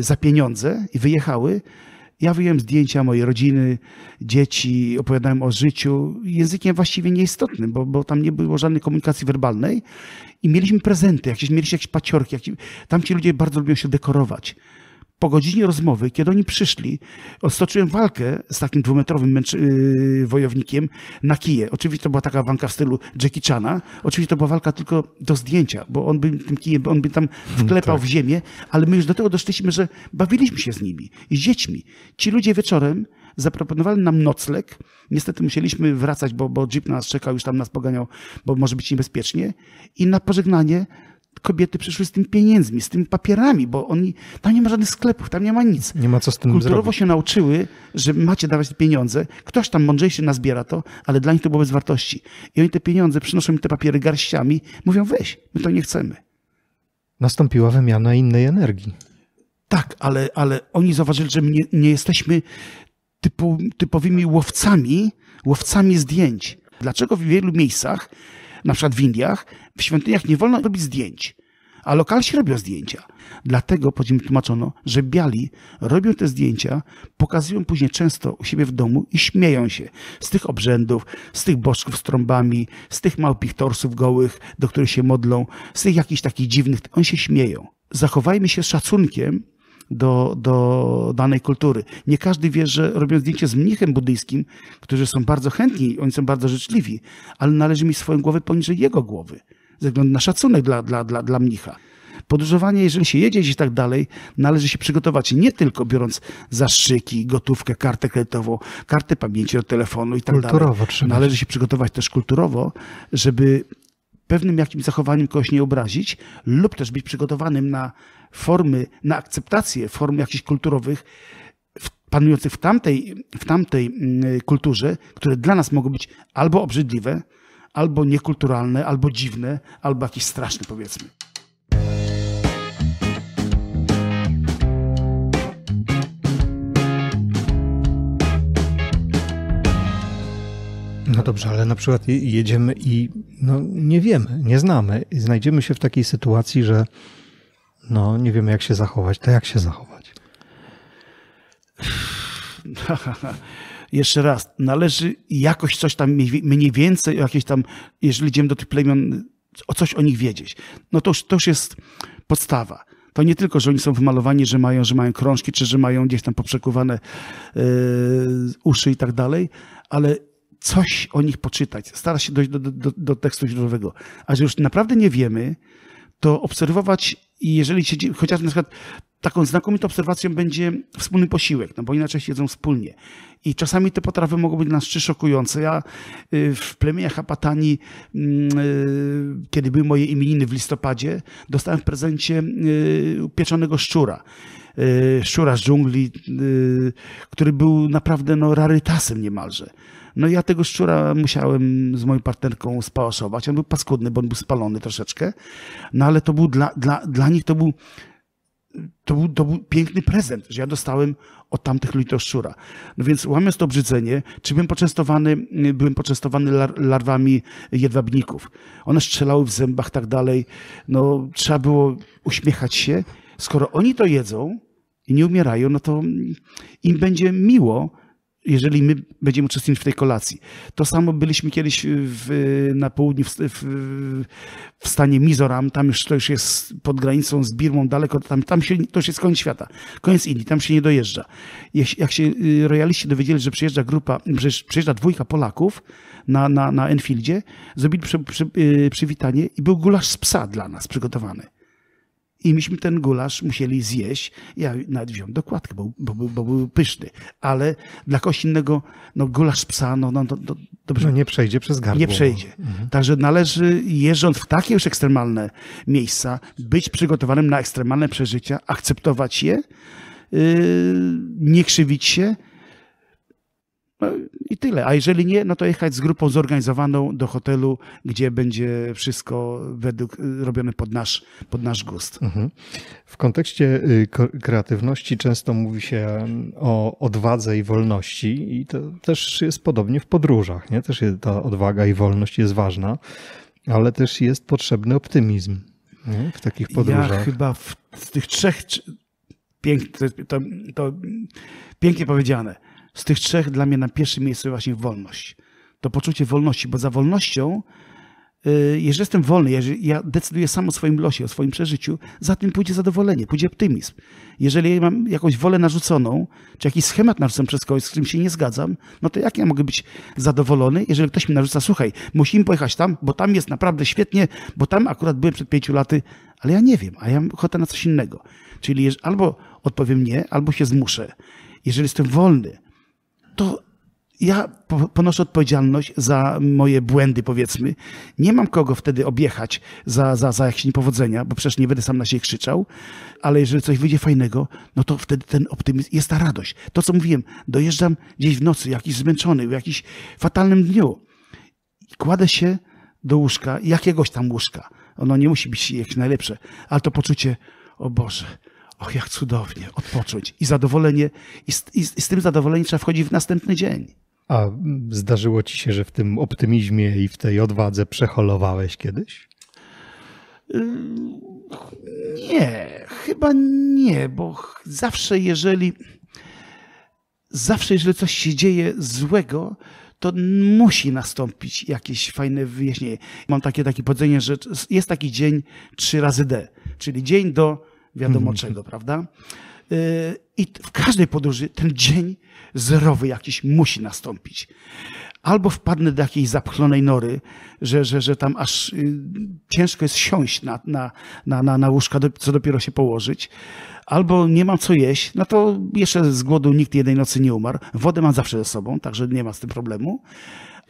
za pieniądze i wyjechały, ja wyjąłem zdjęcia mojej rodziny, dzieci, opowiadałem o życiu językiem właściwie nieistotnym, bo, bo tam nie było żadnej komunikacji werbalnej i mieliśmy prezenty, jakieś, mieliśmy jakieś paciorki. Jakieś, tam ci ludzie bardzo lubią się dekorować po godzinie rozmowy, kiedy oni przyszli, odstoczyłem walkę z takim dwumetrowym yy, wojownikiem na kije. Oczywiście to była taka walka w stylu Jackie Chana. Oczywiście to była walka tylko do zdjęcia, bo on by tym kijem, on by tam wklepał tak. w ziemię, ale my już do tego doszliśmy, że bawiliśmy się z nimi i z dziećmi. Ci ludzie wieczorem zaproponowali nam nocleg. Niestety musieliśmy wracać, bo, bo jeep nas czekał, już tam nas poganiał, bo może być niebezpiecznie. I na pożegnanie kobiety przyszły z tym pieniędzmi, z tymi papierami, bo oni, tam nie ma żadnych sklepów, tam nie ma nic. Nie ma co z tym Kulturowo zrobić. się nauczyły, że macie dawać te pieniądze. Ktoś tam mądrzejszy nazbiera to, ale dla nich to było bez wartości. I oni te pieniądze przynoszą mi te papiery garściami, mówią weź, my to nie chcemy. Nastąpiła wymiana innej energii. Tak, ale, ale oni zauważyli, że my nie, nie jesteśmy typu, typowymi łowcami, łowcami zdjęć. Dlaczego w wielu miejscach na przykład w Indiach, w świątyniach nie wolno robić zdjęć, a lokalsi robią zdjęcia. Dlatego później tłumaczono, że biali robią te zdjęcia, pokazują później często u siebie w domu i śmieją się z tych obrzędów, z tych bożków z trąbami, z tych małpich torsów gołych, do których się modlą, z tych jakichś takich dziwnych, oni się śmieją. Zachowajmy się z szacunkiem do, do danej kultury. Nie każdy wie, że robią zdjęcie z mnichem buddyjskim, którzy są bardzo chętni, oni są bardzo życzliwi, ale należy mieć swoją głowę poniżej jego głowy ze względu na szacunek dla, dla, dla, dla mnicha. Podróżowanie, jeżeli się jedzie gdzieś tak dalej, należy się przygotować nie tylko biorąc zastrzyki, gotówkę, kartę kredytową, kartę pamięci do telefonu i tak kulturowo dalej. Trzymać. Należy się przygotować też kulturowo, żeby pewnym jakimś zachowaniem kogoś nie obrazić lub też być przygotowanym na formy, na akceptację form jakichś kulturowych panujących w tamtej, w tamtej mm, kulturze, które dla nas mogą być albo obrzydliwe, albo niekulturalne, albo dziwne, albo jakieś straszne powiedzmy. No dobrze, ale na przykład jedziemy i no, nie wiemy, nie znamy. I znajdziemy się w takiej sytuacji, że no, nie wiemy, jak się zachować. To jak się zachować? *laughs* jeszcze raz, należy jakoś coś tam mniej więcej, jakieś tam, jeżeli idziemy do tych plemion, o coś o nich wiedzieć. No to już, to już jest podstawa. To nie tylko, że oni są wymalowani, że mają, że mają krążki, czy że mają gdzieś tam poprzekuwane yy, uszy i tak dalej, ale coś o nich poczytać, starać się dojść do, do, do, tekstu źródłowego. A że już naprawdę nie wiemy, to obserwować i jeżeli się, chociażby na przykład taką znakomitą obserwacją będzie wspólny posiłek, no bo inaczej siedzą wspólnie. I czasami te potrawy mogą być nas trzy szokujące. Ja y, w plemieniach Apatani, mm, y, kiedy były moje imieniny w listopadzie, dostałem w prezencie y, pieczonego szczura. Szczura z dżungli, który był naprawdę no, rarytasem niemalże. No ja tego szczura musiałem z moją partnerką spałaszować. On był paskudny, bo on był spalony troszeczkę. No ale to był dla, dla, dla nich to był to był, to był, piękny prezent, że ja dostałem od tamtych ludzi do szczura. No więc łamiąc to obrzydzenie, czy byłem poczęstowany, byłem poczęstowany lar, larwami jedwabników. One strzelały w zębach, tak dalej. No, trzeba było uśmiechać się. Skoro oni to jedzą i nie umierają, no to im będzie miło, jeżeli my będziemy uczestniczyć w tej kolacji. To samo byliśmy kiedyś w, na południu w, w, w, stanie Mizoram, tam już to już jest pod granicą z Birmą, daleko, tam, tam się, to już jest koniec świata, koniec Indii, tam się nie dojeżdża. Jak, jak się y, royaliści dowiedzieli, że przyjeżdża grupa, że przyjeżdża dwójka Polaków na, na, na Enfieldzie, zrobili przy, przy, y, przywitanie i był gulasz z psa dla nas przygotowany. I myśmy ten gulasz musieli zjeść. Ja nawet wziąłem dokładkę, bo, bo, bo był pyszny. Ale dla kogoś innego no, gulasz psa, no, no, no, no dobrze. No nie przejdzie przez gardło. Nie przejdzie. Mhm. Także należy, jeżdżąc w takie już ekstremalne miejsca, być przygotowanym na ekstremalne przeżycia, akceptować je, yy, nie krzywić się, no i tyle. A jeżeli nie, no to jechać z grupą zorganizowaną do hotelu, gdzie będzie wszystko według, y, robione pod nasz, pod nasz gust. Mhm. W kontekście y, kreatywności często mówi się mm, o odwadze i wolności, i to też jest podobnie w podróżach. Nie? Też ta odwaga i wolność jest ważna, ale też jest potrzebny optymizm nie? w takich podróżach. Ja chyba w, z tych trzech. Pięk, to, to, to pięknie powiedziane z tych trzech dla mnie na pierwszym miejscu jest właśnie wolność. To poczucie wolności, bo za wolnością, y, jeżeli jestem wolny, jeżeli ja decyduję sam o swoim losie, o swoim przeżyciu, za tym pójdzie zadowolenie, pójdzie optymizm. Jeżeli mam jakąś wolę narzuconą, czy jakiś schemat narzucony przez kogoś, z którym się nie zgadzam, no to jak ja mogę być zadowolony, jeżeli ktoś mi narzuca, słuchaj, musimy pojechać tam, bo tam jest naprawdę świetnie, bo tam akurat byłem przed pięciu laty, ale ja nie wiem, a ja mam ochotę na coś innego. Czyli albo odpowiem nie, albo się zmuszę. Jeżeli jestem wolny, to ja ponoszę odpowiedzialność za moje błędy, powiedzmy. Nie mam kogo wtedy objechać za, za, za jakieś niepowodzenia, bo przecież nie będę sam na siebie krzyczał, ale jeżeli coś wyjdzie fajnego, no to wtedy ten optymizm, jest ta radość. To, co mówiłem, dojeżdżam gdzieś w nocy, jakiś zmęczony, w jakimś fatalnym dniu. Kładę się do łóżka, jakiegoś tam łóżka. Ono nie musi być jakieś najlepsze, ale to poczucie, o Boże, Och, jak cudownie, odpocząć. I zadowolenie, i z, i z tym zadowoleniem trzeba wchodzić w następny dzień. A zdarzyło ci się, że w tym optymizmie i w tej odwadze przeholowałeś kiedyś? Yy, nie, chyba nie, bo zawsze jeżeli zawsze jeżeli coś się dzieje złego, to musi nastąpić jakieś fajne wyjaśnienie. Mam takie takie powiedzenie, że jest taki dzień 3 razy D, czyli dzień do wiadomo mhm. czego, prawda? Y, I w każdej podróży ten dzień zerowy jakiś musi nastąpić. Albo wpadnę do jakiejś zapchlonej nory, że, że, że tam aż y, ciężko jest siąść na, na, na, na, na łóżka, co dopiero się położyć. Albo nie mam co jeść, no to jeszcze z głodu nikt jednej nocy nie umarł. Wodę mam zawsze ze sobą, także nie ma z tym problemu.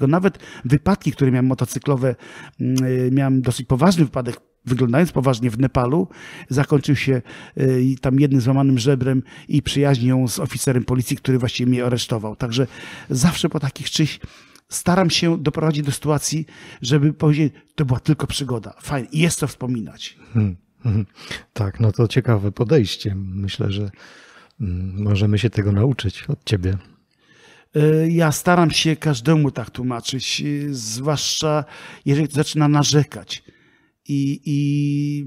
Nawet wypadki, które miałem motocyklowe, mm, y, miałem dosyć poważny wypadek wyglądając poważnie w Nepalu, zakończył się e, tam jednym złamanym żebrem i przyjaźnią z oficerem policji, który właściwie mnie aresztował. Także zawsze po takich czymś staram się doprowadzić do sytuacji, żeby powiedzieć, to była tylko przygoda. Fajnie, jest to wspominać. Hmm, hmm. Tak, no to ciekawe podejście. Myślę, że mm, możemy się tego nauczyć od ciebie. E, ja staram się każdemu tak tłumaczyć, e, zwłaszcza jeżeli zaczyna narzekać i, i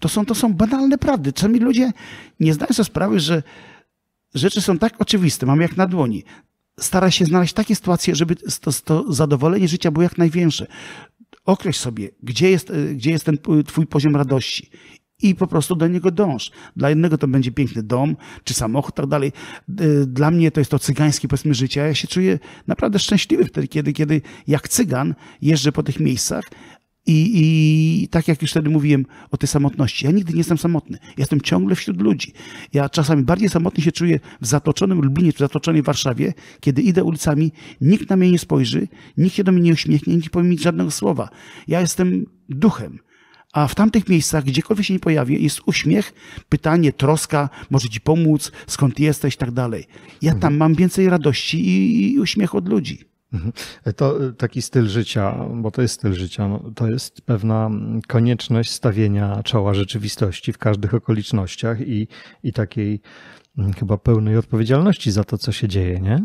to, są, to są banalne prawdy. Czasami ludzie nie zdają sobie sprawy, że rzeczy są tak oczywiste, mamy jak na dłoni. Stara się znaleźć takie sytuacje, żeby to, to zadowolenie życia było jak największe. Określ sobie, gdzie jest, gdzie jest ten twój poziom radości i po prostu do niego dąż. Dla jednego to będzie piękny dom, czy samochód, tak dalej. Dla mnie to jest to cygańskie, powiedzmy, życie. Ja się czuję naprawdę szczęśliwy wtedy, kiedy, kiedy jak cygan jeżdżę po tych miejscach i, I, tak jak już wtedy mówiłem o tej samotności, ja nigdy nie jestem samotny. jestem ciągle wśród ludzi. Ja czasami bardziej samotny się czuję w zatoczonym Lublinie, w zatoczonej Warszawie, kiedy idę ulicami, nikt na mnie nie spojrzy, nikt się do mnie nie uśmiechnie, nikt nie powie mi żadnego słowa. Ja jestem duchem. A w tamtych miejscach, gdziekolwiek się nie pojawię, jest uśmiech, pytanie, troska, może ci pomóc, skąd jesteś, tak dalej. Ja tam mhm. mam więcej radości i, i uśmiech od ludzi. Mhm. To y, taki styl życia, bo to jest styl życia, no, to jest pewna mm, konieczność stawienia czoła rzeczywistości w każdych okolicznościach i, i takiej mm, chyba pełnej odpowiedzialności za to, co się dzieje, nie?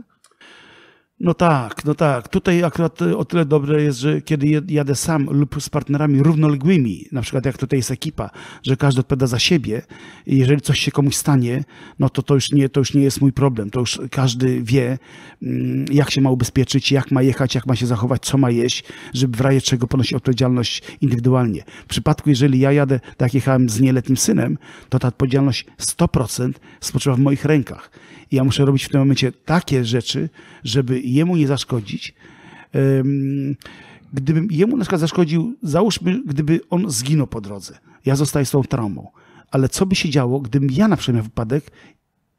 No tak, no tak. Tutaj akurat o tyle dobre jest, że kiedy jadę sam lub z partnerami równoległymi, na przykład jak tutaj jest ekipa, że każdy odpowiada za siebie i jeżeli coś się komuś stanie, no to to już nie, to już nie jest mój problem. To już każdy wie, mm, jak się ma ubezpieczyć, jak ma jechać, jak ma się zachować, co ma jeść, żeby w razie czego ponosić odpowiedzialność indywidualnie. W przypadku, jeżeli ja jadę, tak jak jechałem z nieletnim synem, to ta odpowiedzialność 100% spoczywa w moich rękach. I ja muszę robić w tym momencie takie rzeczy, żeby jemu nie zaszkodzić. Gdybym jemu na przykład zaszkodził, załóżmy, gdyby on zginął po drodze, ja zostaję z tą traumą. Ale co by się działo, gdybym ja na przykład miał wypadek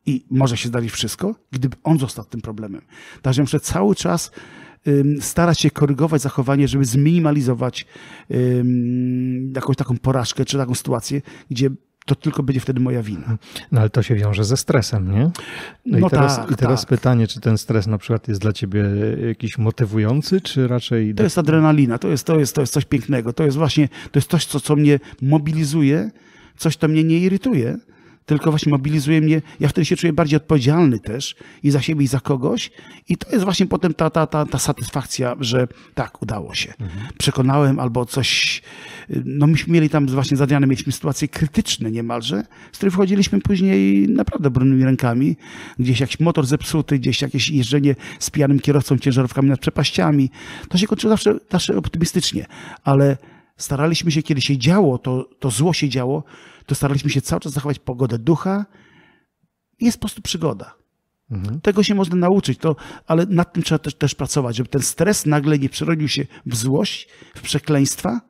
i może się zdarzyć wszystko, gdyby on został tym problemem. Także muszę cały czas starać się korygować zachowanie, żeby zminimalizować jakąś taką porażkę czy taką sytuację, gdzie to tylko będzie wtedy moja wina. No ale to się wiąże ze stresem, nie? No, no i teraz, tak, i teraz tak. pytanie, czy ten stres na przykład jest dla ciebie jakiś motywujący, czy raczej... To jest adrenalina, to jest, to jest, to jest coś pięknego, to jest właśnie, to jest coś, co, co mnie mobilizuje, coś, co mnie nie irytuje, tylko właśnie mobilizuje mnie. Ja wtedy się czuję bardziej odpowiedzialny też i za siebie, i za kogoś. I to jest właśnie potem ta, ta, ta, ta satysfakcja, że tak, udało się. Mhm. Przekonałem albo coś. No myśmy mieli tam właśnie z Adrianem, mieliśmy sytuacje krytyczne niemalże, z których wchodziliśmy później naprawdę brudnymi rękami. Gdzieś jakiś motor zepsuty, gdzieś jakieś jeżdżenie z pijanym kierowcą ciężarówkami nad przepaściami. To się kończyło zawsze, zawsze optymistycznie, ale staraliśmy się, kiedy się działo, to, to zło się działo, to staraliśmy się cały czas zachować pogodę ducha. Jest po prostu przygoda. Mhm. Tego się można nauczyć, to, ale nad tym trzeba też, też pracować, żeby ten stres nagle nie przerodził się w złość, w przekleństwa,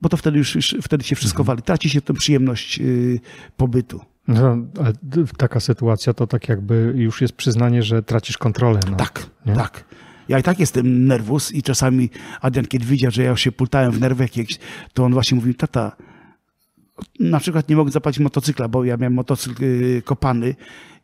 bo to wtedy już, już wtedy się wszystko mhm. wali. Traci się tę przyjemność yy, pobytu. No, ale taka sytuacja to tak jakby już jest przyznanie, że tracisz kontrolę. No. Tak, nie? tak. Ja i tak jestem nerwus i czasami Adrian, kiedy widział, że ja się pultałem w nerwach, to on właśnie mówił, tata, na przykład nie mogłem zapalić motocykla, bo ja miałem motocykl y, kopany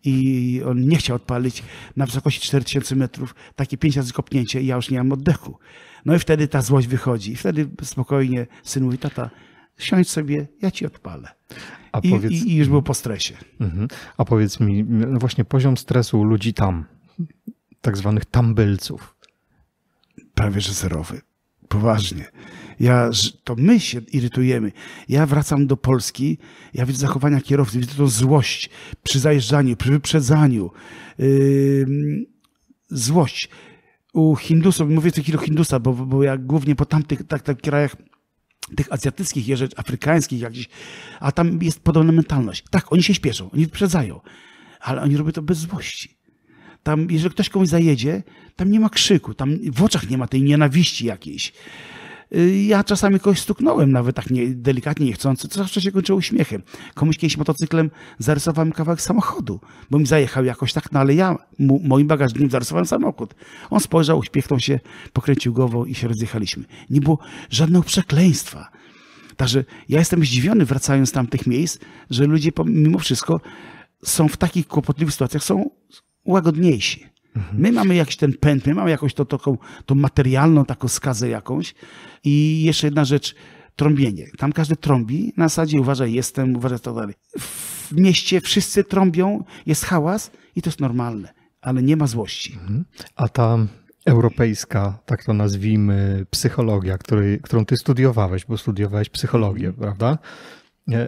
i on nie chciał odpalić na wysokości 4000 metrów, takie pięć razy kopnięcie i ja już nie mam oddechu. No i wtedy ta złość wychodzi. I wtedy spokojnie syn mówi, tata, siądź sobie, ja ci odpalę. A I, powiedz... i, już był po stresie. Mhm. A powiedz mi, właśnie poziom stresu ludzi tam, tak zwanych tambylców. Prawie że zerowy. Poważnie ja, to my się irytujemy. Ja wracam do Polski, ja widzę zachowania kierowcy, widzę tą złość przy zajeżdżaniu, przy wyprzedzaniu. Yy, złość. U Hindusów, mówię tylko Hindusa, bo, bo ja głównie po tamtych tak, tak krajach tych azjatyckich, jeżeli afrykańskich, jak gdzieś, a tam jest podobna mentalność. Tak, oni się śpieszą, oni wyprzedzają, ale oni robią to bez złości. Tam, jeżeli ktoś komuś zajedzie, tam nie ma krzyku, tam w oczach nie ma tej nienawiści jakiejś. Y, ja czasami kogoś stuknąłem, nawet tak nie, delikatnie, niechcący, co zawsze się kończyło uśmiechem. Komuś kiedyś motocyklem zarysowałem kawałek samochodu, bo mi zajechał jakoś tak, no ale ja mu, moim bagażnikiem zarysowałem samochód. On spojrzał, uśmiechnął się, pokręcił głową i się rozjechaliśmy. Nie było żadnego przekleństwa. Także ja jestem zdziwiony, wracając z tamtych miejsc, że ludzie mimo wszystko są w takich kłopotliwych sytuacjach, są łagodniejsi. My mamy jakiś ten pęd, my mamy jakąś to, taką, tą materialną taką skazę jakąś. I jeszcze jedna rzecz, trąbienie. Tam każdy trąbi, na zasadzie uważaj, jestem, uważaj, to tak dalej. W mieście wszyscy trąbią, jest hałas i to jest normalne, ale nie ma złości. Mhm. A ta europejska, tak to nazwijmy, psychologia, który, którą ty studiowałeś, bo studiowałeś psychologię, mhm. prawda?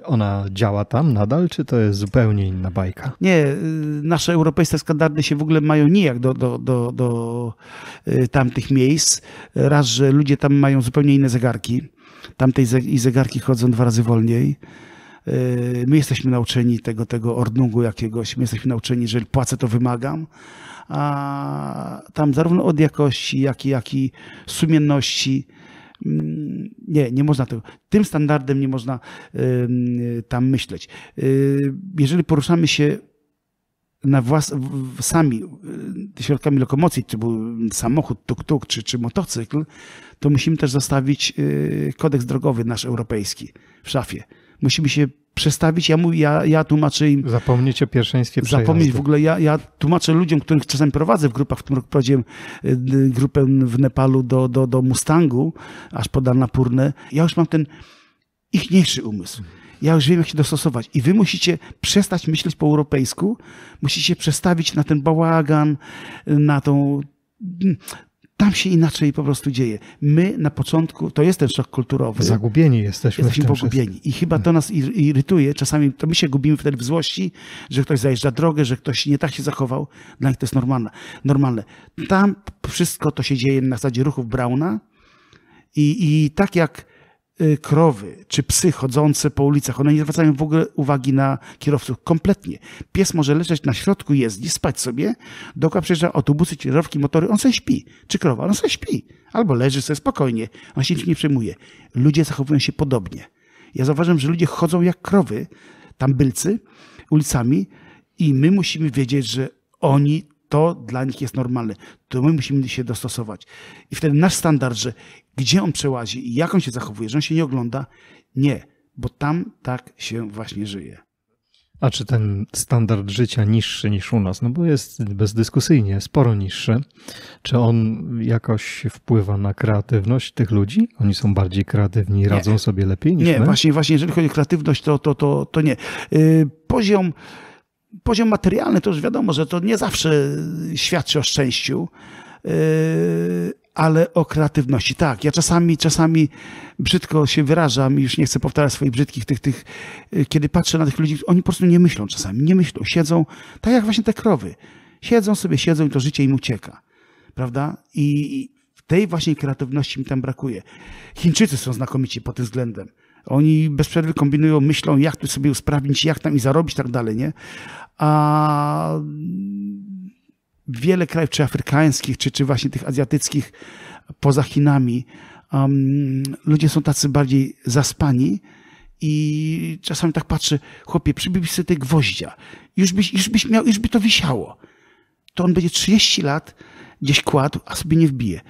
Ona działa tam nadal, czy to jest zupełnie inna bajka? Nie, y, nasze europejskie standardy się w ogóle mają nijak do, do, do, do y, tamtych miejsc. Raz, że ludzie tam mają zupełnie inne zegarki. Tamtej i zegarki chodzą dwa razy wolniej. Y, my jesteśmy nauczeni tego, tego ordnungu jakiegoś, my jesteśmy nauczeni, że płacę, to wymagam. A tam zarówno od jakości, jak i, jak i sumienności nie, nie można tego. Tym standardem nie można tam myśleć. E, jeżeli poruszamy się na włas, sami e, środkami lokomocji, czy był samochód, tuk-tuk, czy, czy motocykl, to musimy też zostawić e, kodeks drogowy nasz europejski w szafie. Musimy się przestawić, ja, mówię, ja, ja tłumaczę im... Zapomnieć o pierwszeństwie przejazdu. Zapomnieć w ogóle, ja, ja tłumaczę ludziom, których czasami prowadzę w grupach, w tym roku prowadziłem y, y, grupę w Nepalu do, do, do Mustangu, aż pod Annapurnę. Ja już mam ten ichniejszy umysł. Ja już wiem, jak się dostosować. I wy musicie przestać myśleć po europejsku, musicie przestawić na ten bałagan, na tą tam się inaczej po prostu dzieje. My na początku, to jest ten szok kulturowy. Zagubieni jesteśmy. Jesteśmy pogubieni. I chyba to tak. nas irytuje. Czasami to my się gubimy wtedy w złości, że ktoś zajeżdża drogę, że ktoś nie tak się zachował. Dla nich to jest normalne. normalne. Tam wszystko to się dzieje na zasadzie ruchów Brauna. I, i tak jak Y, krowy czy psy chodzące po ulicach, one nie zwracają w ogóle uwagi na kierowców kompletnie. Pies może leżeć na środku jezdni, spać sobie, dookoła przejeżdża autobusy, ciężarówki, motory, on sobie śpi. Czy krowa, on sobie śpi. Albo leży sobie spokojnie, on się niczym nie przejmuje. Ludzie zachowują się podobnie. Ja zauważam, że ludzie chodzą jak krowy, tam bylcy, ulicami i my musimy wiedzieć, że oni to dla nich jest normalne. To my musimy się dostosować. I wtedy nasz standard, że gdzie on przełazi i jak on się zachowuje, że on się nie ogląda, nie, bo tam tak się właśnie żyje. A czy ten standard życia niższy niż u nas, no bo jest bezdyskusyjnie sporo niższy, czy on jakoś wpływa na kreatywność tych ludzi? Oni są bardziej kreatywni, radzą sobie lepiej niż nie, my? Nie, właśnie, właśnie jeżeli chodzi o kreatywność, to, to, to, to nie. Yy, poziom poziom materialny to już wiadomo, że to nie zawsze świadczy o szczęściu, e, ale o kreatywności. Tak, ja czasami, czasami brzydko się wyrażam i już nie chcę powtarzać swoich brzydkich tych, tych, e, kiedy patrzę na tych ludzi, oni po prostu nie myślą czasami, nie myślą, siedzą, tak jak właśnie te krowy. Siedzą sobie, siedzą i to życie im ucieka. Prawda? I, tej właśnie kreatywności mi tam brakuje. Chińczycy są znakomici pod tym względem. Oni bez przerwy kombinują, myślą, jak to sobie usprawnić, jak tam i zarobić, tak dalej, nie? A wiele krajów, czy afrykańskich, czy, czy właśnie tych azjatyckich, poza Chinami, um, ludzie są tacy bardziej zaspani i czasami tak patrzę, chłopie, przybił sobie te gwoździa, już byś, już byś miał, już by to wisiało. To on będzie 30 lat gdzieś kładł, a sobie nie wbije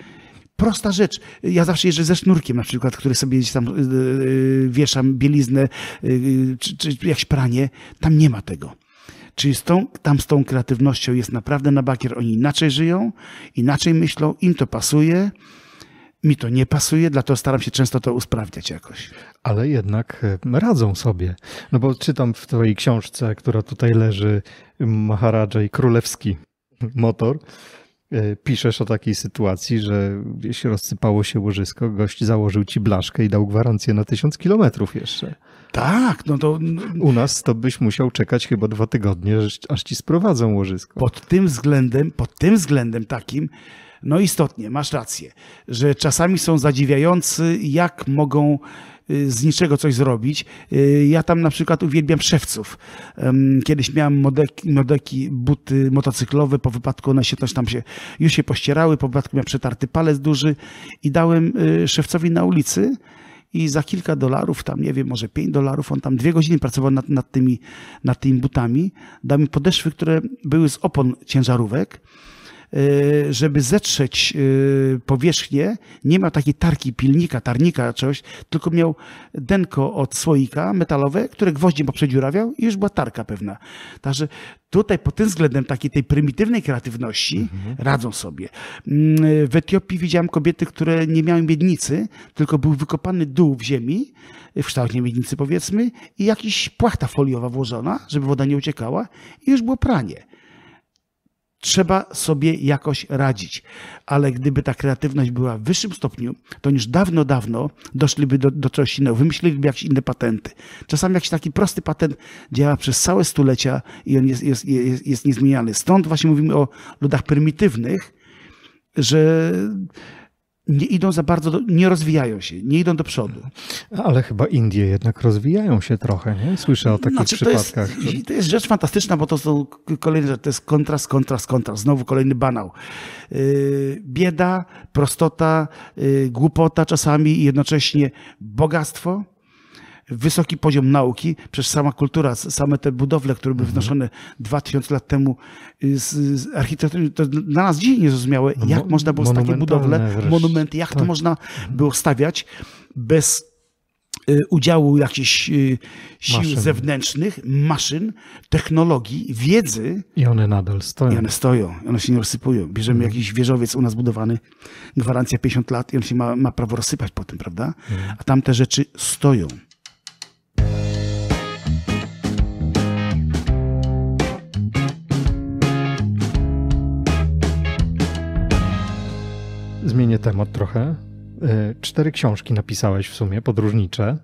prosta rzecz. Ja zawsze jeżdżę ze sznurkiem na przykład, który sobie gdzieś tam y, y, y, wieszam, bieliznę czy, czy jakieś pranie. Tam nie ma tego. Czyli z tą, tam z tą kreatywnością jest naprawdę na bakier. Oni inaczej żyją, inaczej myślą, im to pasuje. Mi to nie pasuje, dlatego staram się często to usprawniać jakoś. Ale jednak e, radzą sobie. No bo czytam w Twojej książce, która tutaj leży, Maharadża i Królewski *laughs* motor. E, piszesz o takiej sytuacji, że jeśli rozsypało się łożysko, gość założył ci blaszkę i dał gwarancję na tysiąc kilometrów jeszcze. Tak, no to... U nas to byś musiał czekać chyba dwa tygodnie, aż ci sprowadzą łożysko. Pod tym względem, pod tym względem takim, no istotnie, masz rację, że czasami są zadziwiający, jak mogą Y, z niczego coś zrobić. Y, ja tam na przykład uwielbiam szewców. Kiedyś miałem modeki, modeki buty motocyklowe, po wypadku one się też tam się, już się pościerały, po wypadku miałem przetarty palec duży i dałem y, szewcowi na ulicy i za kilka dolarów, tam nie wiem, może 5 dolarów, on tam dwie godziny pracował nad, nad, tymi, nad tymi butami, dał mi podeszwy, które były z opon ciężarówek Y, żeby zetrzeć y, powierzchnię, nie miał takiej tarki, pilnika, tarnika, czegoś, tylko miał denko od słoika metalowe, które gwoździem poprzedziurawiał i już była tarka pewna. Także tutaj pod tym względem takiej tej prymitywnej kreatywności mhm. radzą sobie. Mm, w Etiopii widziałem kobiety, które nie miały miednicy, tylko był wykopany dół w ziemi, w kształcie miednicy powiedzmy, i jakiś płachta foliowa włożona, żeby woda nie uciekała i już było pranie trzeba sobie jakoś radzić. Ale gdyby ta kreatywność była w wyższym stopniu, to już dawno, dawno doszliby do, do czegoś innego, wymyśliliby jakieś inne patenty. Czasami jakiś taki prosty patent działa przez całe stulecia i on jest, jest, jest, jest niezmieniany. Stąd właśnie mówimy o ludach prymitywnych, że nie idą za bardzo, do, nie rozwijają się, nie idą do przodu. Ale chyba Indie jednak rozwijają się trochę, nie? Słyszę o takich znaczy, przypadkach. To jest, to jest, rzecz fantastyczna, bo to są kolejne, to jest kontrast, kontrast, kontrast, znowu kolejny banał. Y, bieda, prostota, y, głupota czasami i jednocześnie bogactwo, wysoki poziom nauki, przecież sama kultura, same te budowle, które były mhm. wnoszone 2000 lat temu y, z architektury, to dla nas dziś niezrozumiałe, no, jak można było takie budowle, wreszcie. monumenty, jak tak. to można mhm. było stawiać bez y, udziału jakichś y, sił maszyn. zewnętrznych, maszyn, technologii, wiedzy. I one nadal stoją. I one stoją, one się nie rozsypują. Bierzemy mhm. jakiś wieżowiec u nas budowany, gwarancja 50 lat i on się ma, ma prawo rozsypać po tym, prawda? Mm. A tamte rzeczy stoją. zmienię temat trochę. E, cztery książki napisałeś w sumie, podróżnicze,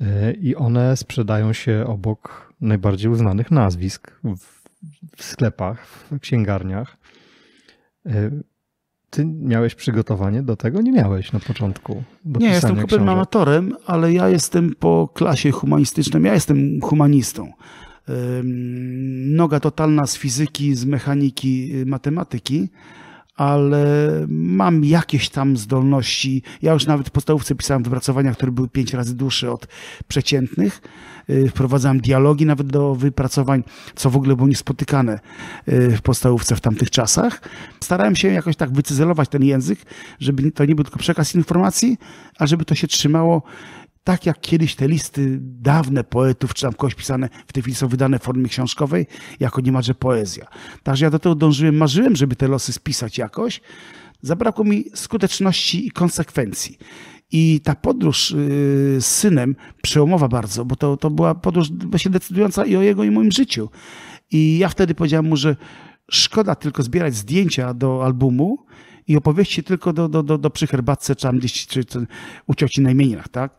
e, i one sprzedają się obok najbardziej uznanych nazwisk w sklepach, w księgarniach. E, ty miałeś przygotowanie do tego? Nie miałeś na początku. nie, jestem kompletnym amatorem, ale ja jestem po klasie humanistycznej. Ja jestem humanistą. Noga totalna z fizyki, z mechaniki, y, matematyki ale mam jakieś tam zdolności. Ja już nawet w podstawówce pisałem wypracowania, które były pięć razy dłuższe od przeciętnych. Y, wprowadzałem dialogi nawet do wypracowań, co w ogóle było niespotykane y, w podstawówce w tamtych czasach. Starałem się jakoś tak wycyzelować ten język, żeby to nie był tylko przekaz informacji, a żeby to się trzymało tak jak kiedyś te listy dawne poetów, czy tam kogoś pisane, w tej chwili są wydane w formie książkowej, jako niemalże poezja. Także ja do tego dążyłem, marzyłem, żeby te losy spisać jakoś. Zabrakło mi skuteczności i konsekwencji. I ta podróż yy, z synem, przełomowa bardzo, bo to, to była podróż właśnie decydująca i o jego, i moim życiu. I ja wtedy powiedziałem mu, że szkoda tylko zbierać zdjęcia do albumu, i opowieści tylko do, do, do, do przy herbatce czy tam gdzieś czy, czy u cioci na imieninach, tak?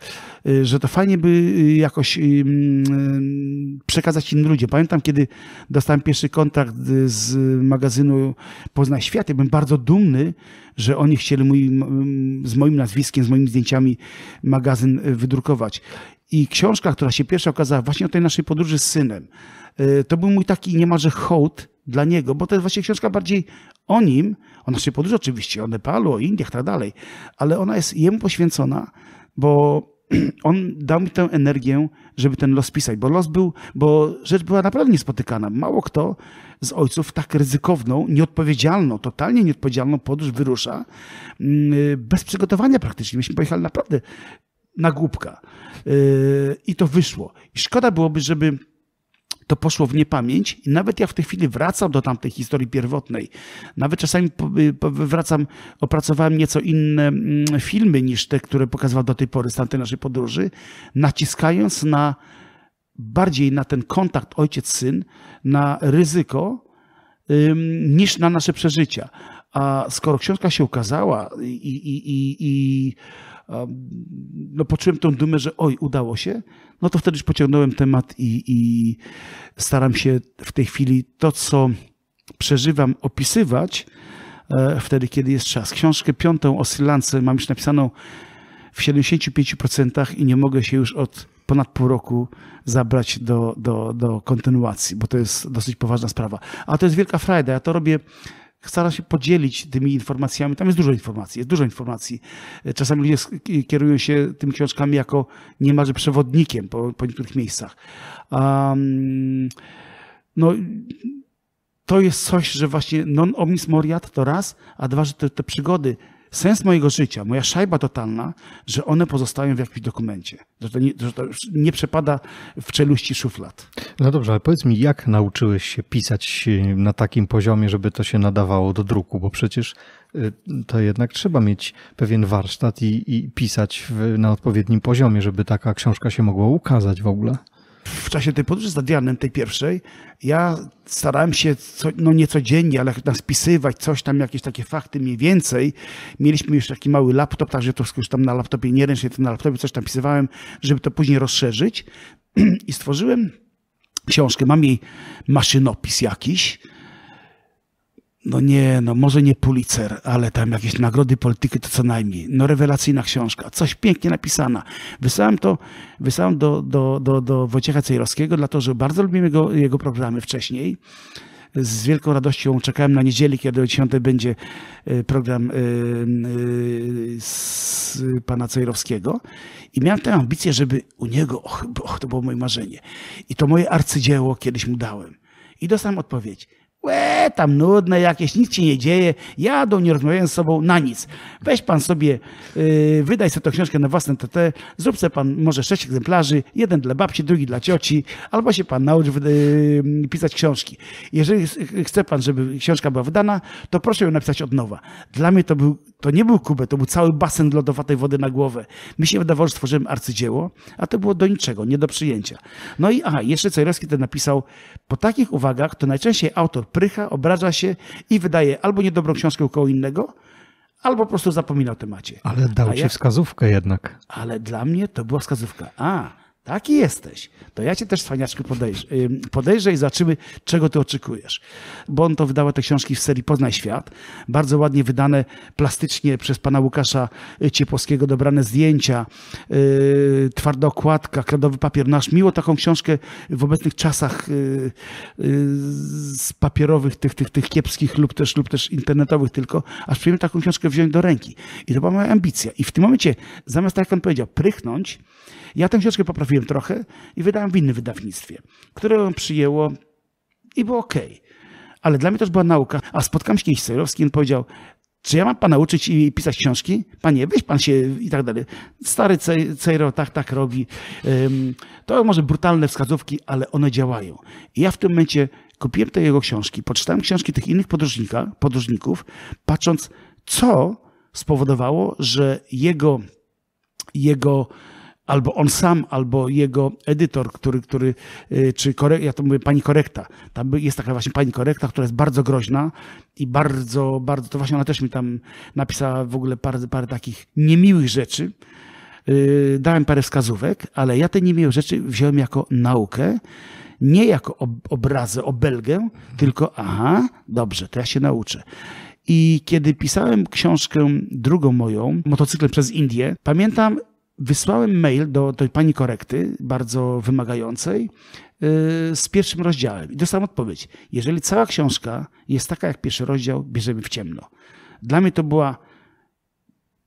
Y, że to fajnie by y, jakoś y, mm, przekazać innym ludziom. Pamiętam, kiedy dostałem pierwszy kontrakt z magazynu Poznaj Świat, ja byłem bardzo dumny, że oni chcieli mój, z moim nazwiskiem, z moimi zdjęciami magazyn wydrukować. I książka, która się pierwsza okazała właśnie o tej naszej podróży z synem, to był mój taki niemalże hołd dla niego, bo to jest właśnie książka bardziej o nim, o naszej podróży oczywiście, o Nepalu, o Indiach i tak dalej, ale ona jest jemu poświęcona, bo *clears throat* on dał mi tę energię, żeby ten los pisać, bo los był, bo rzecz była naprawdę niespotykana. Mało kto z ojców tak ryzykowną, nieodpowiedzialną, totalnie nieodpowiedzialną podróż wyrusza mm, bez przygotowania praktycznie. Myśmy pojechali naprawdę na głupka y, i to wyszło. I szkoda byłoby, żeby to poszło w niepamięć i nawet ja w tej chwili wracam do tamtej historii pierwotnej. Nawet czasami y, wracam, opracowałem nieco inne mm, filmy niż te, które pokazywał do tej pory z tamtej naszej podróży, naciskając na bardziej na ten kontakt ojciec-syn, na ryzyko, niż na nasze przeżycia. A skoro książka się ukazała i, i, i, i no, poczułem tą dumę, że oj, udało się, no to wtedy już pociągnąłem temat i, i staram się w tej chwili to, co przeżywam, opisywać e, wtedy, kiedy jest czas. Książkę piątą o Sri Lance mam już napisaną w 75% i nie mogę się już od ponad pół roku zabrać do, do, do kontynuacji, bo to jest dosyć poważna sprawa. A to jest wielka frajda. Ja to robię stara się podzielić tymi informacjami. Tam jest dużo informacji, jest dużo informacji. E, czasami ludzie kierują się tymi książkami jako niemalże przewodnikiem po, po niektórych miejscach. Um, no, to jest coś, że właśnie non omnis moriat to raz, a dwa, że te, te przygody sens mojego życia, moja szajba totalna, że one pozostają w jakimś dokumencie, że to, nie, że to nie przepada w czeluści szuflad. No dobrze, ale powiedz mi, jak nauczyłeś się pisać y, na takim poziomie, żeby to się nadawało do druku, bo przecież y, to jednak trzeba mieć pewien warsztat i, i pisać w, na odpowiednim poziomie, żeby taka książka się mogła ukazać w ogóle w czasie tej podróży z Adrianem, tej pierwszej, ja starałem się, co, no nie codziennie, ale tam spisywać coś tam, jakieś takie fakty mniej więcej. Mieliśmy już taki mały laptop, także to już tam na laptopie, nie ręcznie, to na laptopie coś tam pisywałem, żeby to później rozszerzyć. *clears throat* I stworzyłem książkę, mam jej maszynopis jakiś, no nie, no może nie Pulitzer, ale tam jakieś nagrody polityki to co najmniej. No rewelacyjna książka, coś pięknie napisana. Wysłałem to, wysłałem do, do, do, do Wojciecha Cejrowskiego, dlatego że bardzo lubimy jego, jego programy wcześniej. Z wielką radością czekałem na niedzielę, kiedy o 10 będzie e, program e, e, z pana Cejrowskiego. I miałem tę ambicję, żeby u niego, och, och, to było moje marzenie. I to moje arcydzieło kiedyś mu dałem. I dostałem odpowiedź Łe, tam nudne jakieś, nic się nie dzieje, jadą, nie rozmawiają z sobą, na nic. Weź pan sobie, yy, wydaj sobie tę książkę na własne TT, zrób sobie pan może sześć egzemplarzy, jeden dla babci, drugi dla cioci, albo się pan nauczy yy, pisać książki. Jeżeli chce pan, żeby książka była wydana, to proszę ją napisać od nowa. Dla mnie to, był, to nie był kubek, to był cały basen lodowatej wody na głowę. Mi się wydawało, że stworzyłem arcydzieło, a to było do niczego, nie do przyjęcia. No i aha, jeszcze Cejrowski ten napisał, po takich uwagach to najczęściej autor prycha, obraża się i wydaje albo niedobrą książkę u koło innego, albo po prostu zapomina o temacie. Ale dał A ci ja... wskazówkę jednak. Ale dla mnie to była wskazówka. A, Taki jesteś. To ja cię też, cwaniaczku, podejrzę, podejrzę i zobaczymy, czego ty oczekujesz. Bo on to wydała te książki w serii Poznaj Świat. Bardzo ładnie wydane plastycznie przez pana Łukasza y, Ciepłowskiego, dobrane zdjęcia, yy, twarda okładka, kredowy papier nasz. No miło taką książkę w obecnych czasach yy, yy, z papierowych, tych, tych, tych kiepskich lub też, lub też internetowych tylko, aż przyjemnie taką książkę wziąć do ręki. I to była moja ambicja. I w tym momencie, zamiast tak jak on powiedział, prychnąć, ja tę książkę poprawiłem trochę i wydałem w innym wydawnictwie, które ją przyjęło i było ok. Ale dla mnie też była nauka. A spotkałem się kiedyś z Sejrowskim, on powiedział, czy ja mam pana uczyć i pisać książki? Panie, weź pan się i tak dalej. Stary Cejro tak, tak robi. To może brutalne wskazówki, ale one działają. I ja w tym momencie kupiłem te jego książki, poczytałem książki tych innych podróżnika, podróżników, patrząc, co spowodowało, że jego, jego albo on sam, albo jego edytor, który, który y, czy ja to mówię pani korekta. Tam jest taka właśnie pani korekta, która jest bardzo groźna i bardzo, bardzo, to właśnie ona też mi tam napisała w ogóle parę, parę takich niemiłych rzeczy. Y, dałem parę wskazówek, ale ja te niemiłe rzeczy wziąłem jako naukę nie jako ob obrazę, obelgę, tylko aha, dobrze, to ja się nauczę. I kiedy pisałem książkę drugą moją, motocyklem przez Indię, pamiętam, wysłałem mail do tej pani korekty, bardzo wymagającej, y, z pierwszym rozdziałem. I dostałem odpowiedź. Jeżeli cała książka jest taka jak pierwszy rozdział, bierzemy w ciemno. Dla mnie to była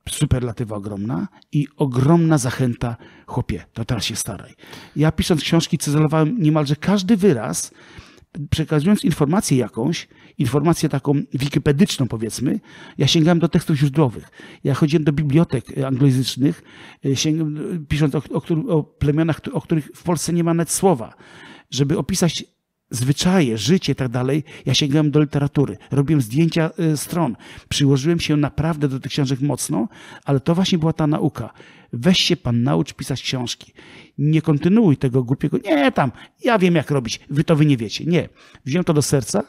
superlatywa ogromna i ogromna zachęta, chłopie, to teraz się staraj. Ja pisząc książki cyzelowałem niemalże każdy wyraz, przekazując informację jakąś, informację taką wikipedyczną, powiedzmy, ja sięgałem do tekstów źródłowych. Ja chodziłem do bibliotek e, anglojęzycznych, e, e, pisząc o, o, o plemionach, o których w Polsce nie ma nawet słowa, żeby opisać zwyczaje, życie i tak dalej, ja sięgałem do literatury, robiłem zdjęcia stron, przyłożyłem się naprawdę do tych książek mocno, ale to właśnie była ta nauka. Weź się pan, naucz pisać książki. Nie kontynuuj tego głupiego, nie tam, ja wiem jak robić, wy to wy nie wiecie. Nie. Wziąłem to do serca,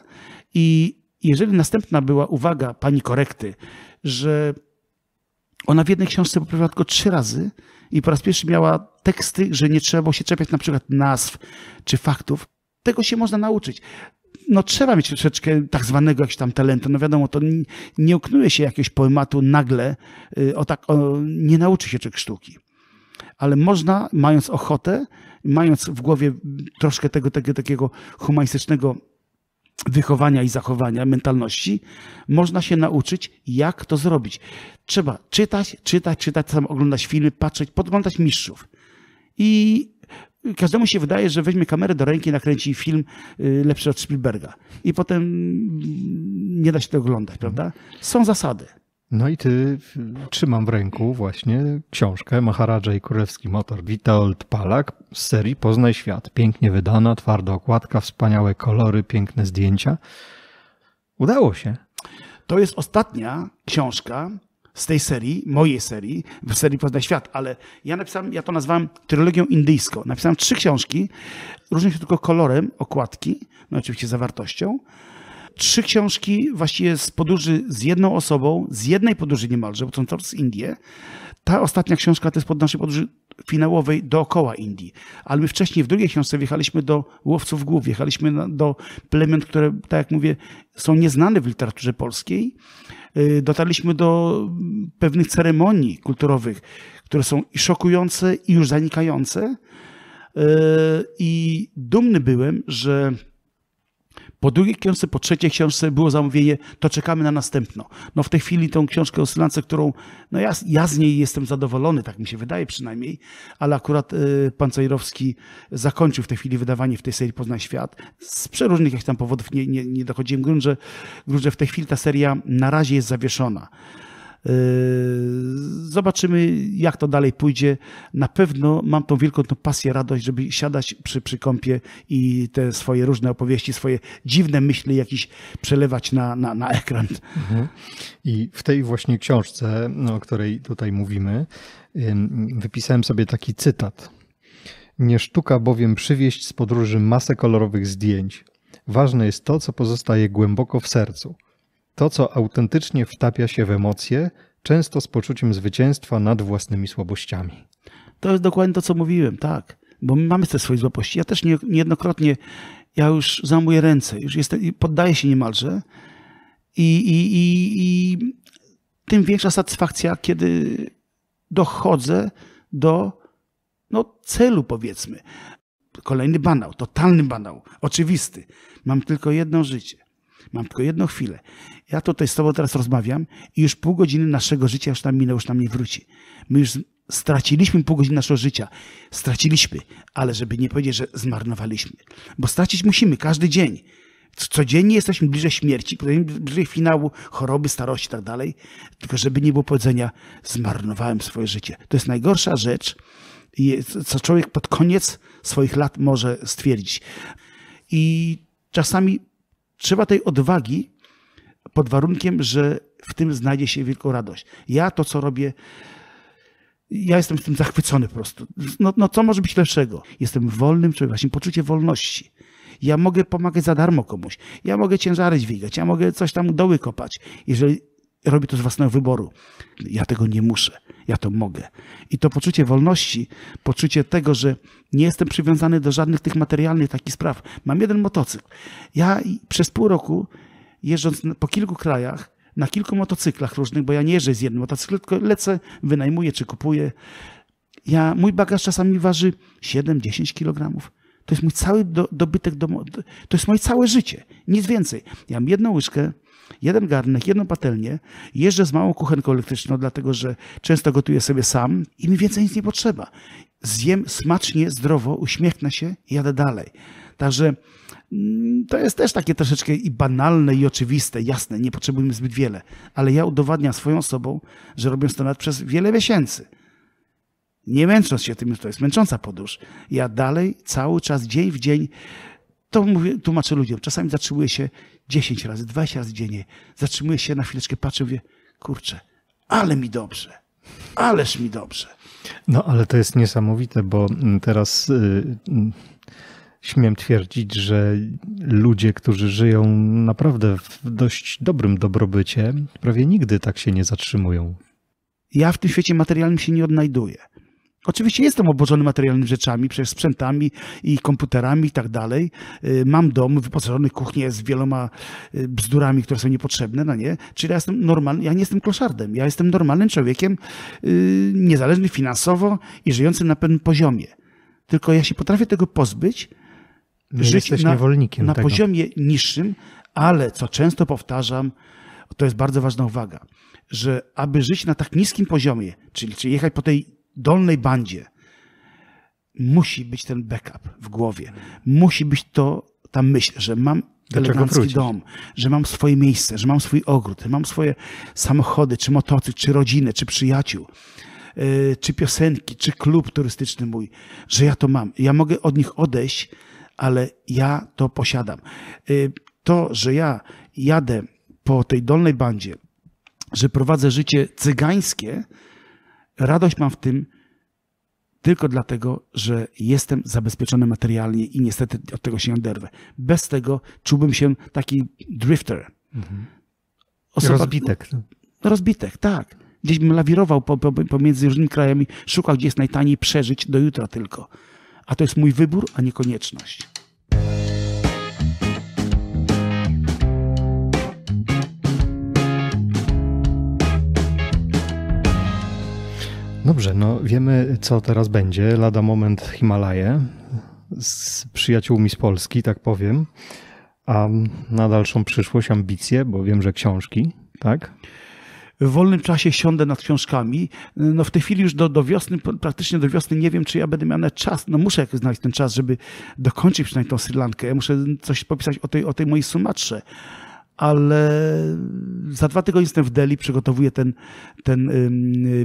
i jeżeli następna była uwaga pani korekty, że ona w jednej książce poprawiła tylko trzy razy i po raz pierwszy miała teksty, że nie trzeba było się czepiać na przykład nazw czy faktów. Tego się można nauczyć. No trzeba mieć troszeczkę tak zwanego jakiegoś tam talentu. No wiadomo, to nie, uknuje się jakiegoś poematu nagle, y, o tak, o, nie nauczy się czegoś sztuki. Ale można, mając ochotę, mając w głowie troszkę tego, tego takiego humanistycznego wychowania i zachowania, mentalności, można się nauczyć, jak to zrobić. Trzeba czytać, czytać, czytać, sam oglądać filmy, patrzeć, podglądać mistrzów. I każdemu się wydaje, że weźmie kamerę do ręki, nakręci film y, lepszy od Spielberga. I potem mm, nie da się tego oglądać, mhm. prawda? Są zasady. No i ty trzymam w ręku właśnie książkę Maharadża i Królewski Motor Witold Palak z serii Poznaj Świat. Pięknie wydana, twarda okładka, wspaniałe kolory, piękne zdjęcia. Udało się. To jest ostatnia książka z tej serii, mojej serii, w serii Poznaj Świat, ale ja napisałem, ja to nazwałem trylogią indyjską. Napisałem trzy książki, różnią się tylko kolorem okładki, no oczywiście zawartością, trzy książki właściwie z podróży z jedną osobą, z jednej podróży niemalże, bo są to z Indie. Ta ostatnia książka to jest pod naszej podróży finałowej dookoła Indii. Ale my wcześniej w drugiej książce wjechaliśmy do łowców głów, wjechaliśmy do plemion, które, tak jak mówię, są nieznane w literaturze polskiej. Y, dotarliśmy do pewnych ceremonii kulturowych, które są i szokujące, i już zanikające. Y, I dumny byłem, że po drugiej książce, po trzeciej książce było zamówienie, to czekamy na następną. No w tej chwili tą książkę o Sylance, którą, no ja, ja z niej jestem zadowolony, tak mi się wydaje przynajmniej, ale akurat y, pan Cejrowski zakończył w tej chwili wydawanie w tej serii Poznaj Świat. Z przeróżnych jakichś tam powodów nie, nie, nie dochodziłem grunt, że, grunt, że w tej chwili ta seria na razie jest zawieszona. Yy, zobaczymy, jak to dalej pójdzie. Na pewno mam tą wielką tą pasję, radość, żeby siadać przy, przy kąpie i te swoje różne opowieści, swoje dziwne myśli jakieś przelewać na, na, na ekran. Mhm. I w tej właśnie książce, no, o której tutaj mówimy, wypisałem sobie taki cytat. Nie sztuka bowiem przywieźć z podróży masę kolorowych zdjęć. Ważne jest to, co pozostaje głęboko w sercu to, co autentycznie wtapia się w emocje, często z poczuciem zwycięstwa nad własnymi słabościami. To jest dokładnie to, co mówiłem, tak. Bo my mamy te swoje słabości. Ja też nie, niejednokrotnie, ja już zamuję ręce, już jestem, poddaję się niemalże i, i, i, i tym większa satysfakcja, kiedy dochodzę do no, celu, powiedzmy. Kolejny banał, totalny banał, oczywisty. Mam tylko jedno życie. Mam tylko jedną chwilę. Ja tutaj z Tobą teraz rozmawiam i już pół godziny naszego życia już nam minęło, już nam nie wróci. My już straciliśmy pół godziny naszego życia. Straciliśmy, ale żeby nie powiedzieć, że zmarnowaliśmy. Bo stracić musimy każdy dzień. Codziennie jesteśmy bliżej śmierci, bliżej finału, choroby, starości i tak dalej. Tylko żeby nie było powiedzenia, zmarnowałem swoje życie. To jest najgorsza rzecz, co człowiek pod koniec swoich lat może stwierdzić. I czasami trzeba tej odwagi pod warunkiem, że w tym znajdzie się wielką radość. Ja to, co robię, ja jestem tym zachwycony po prostu. No, no co może być lepszego? Jestem wolnym człowiekiem, właśnie poczucie wolności. Ja mogę pomagać za darmo komuś. Ja mogę ciężary dźwigać, ja mogę coś tam doły kopać. Jeżeli robi to z własnego wyboru. Ja tego nie muszę, ja to mogę. I to poczucie wolności, poczucie tego, że nie jestem przywiązany do żadnych tych materialnych takich spraw. Mam jeden motocykl. Ja przez pół roku, jeżdżąc po kilku krajach, na kilku motocyklach różnych, bo ja nie jeżdżę z jednym motocyklem, tylko lecę, wynajmuję czy kupuję. Ja, mój bagaż czasami waży 7-10 kilogramów to jest mój cały do, dobytek, do, to jest moje całe życie. Nic więcej. Ja mam jedną łyżkę, jeden garnek, jedną patelnię, jeżdżę z małą kuchenką elektryczną, dlatego że często gotuję sobie sam i mi więcej nic nie potrzeba. Zjem smacznie, zdrowo, uśmiechnę się i jadę dalej. Także mm, to jest też takie troszeczkę i banalne, i oczywiste, jasne, nie potrzebujemy zbyt wiele, ale ja udowadniam swoją osobą, że robiąc to nawet przez wiele miesięcy, nie męcząc się tym, że to jest męcząca podróż. Ja dalej cały czas, dzień w dzień, to mówię, tłumaczę ludziom. Czasami zatrzymuję się 10 razy, 20 razy dziennie. Zatrzymuję się na chwileczkę, patrzę, mówię, kurczę, ale mi dobrze, ależ mi dobrze. No ale to jest niesamowite, bo teraz yy, śmiem twierdzić, że ludzie, którzy żyją naprawdę w dość dobrym dobrobycie, prawie nigdy tak się nie zatrzymują. Ja w tym świecie materialnym się nie odnajduję. Oczywiście jestem obłożony materialnymi rzeczami, przecież sprzętami i komputerami i tak dalej. Y, mam dom wyposażony kuchnię z wieloma y, bzdurami, które są niepotrzebne, no nie? Czyli ja jestem normalny, ja nie jestem kloszardem, ja jestem normalnym człowiekiem, y, niezależny finansowo i żyjącym na pewnym poziomie. Tylko ja się potrafię tego pozbyć, nie żyć na, na poziomie niższym, ale co często powtarzam, to jest bardzo ważna uwaga, że aby żyć na tak niskim poziomie, czyli, czyli jechać po tej dolnej bandzie musi być ten backup w głowie. Musi być to ta myśl, że mam elegancki dom, że mam swoje miejsce, że mam swój ogród, że mam swoje samochody, czy motocykl, czy rodzinę, czy przyjaciół, yy, czy piosenki, czy klub turystyczny mój, że ja to mam. Ja mogę od nich odejść, ale ja to posiadam. Yy, to, że ja jadę po tej dolnej bandzie, że prowadzę życie cygańskie, Radość mam w tym tylko dlatego, że jestem zabezpieczony materialnie i niestety od tego się oderwę. Bez tego czułbym się taki drifter. Mhm. Osoba, rozbitek. No. Rozbitek, tak. Gdzieś bym lawirował po, po, pomiędzy różnymi krajami, szukał, gdzie jest najtaniej przeżyć do jutra tylko. A to jest mój wybór, a nie konieczność. Dobrze, no wiemy co teraz będzie. Lada moment Himalaje z przyjaciółmi z Polski, tak powiem. A na dalszą przyszłość ambicje, bo wiem, że książki, tak? w wolnym czasie siądę nad książkami. No w tej chwili już do, do wiosny, praktycznie do wiosny nie wiem, czy ja będę miał czas. No muszę jakoś znaleźć ten czas, żeby dokończyć przynajmniej tą Sri Lankę. Ja muszę coś popisać o tej, o tej mojej Sumatrze ale za dwa tygodnie jestem w Delhi, przygotowuję ten, ten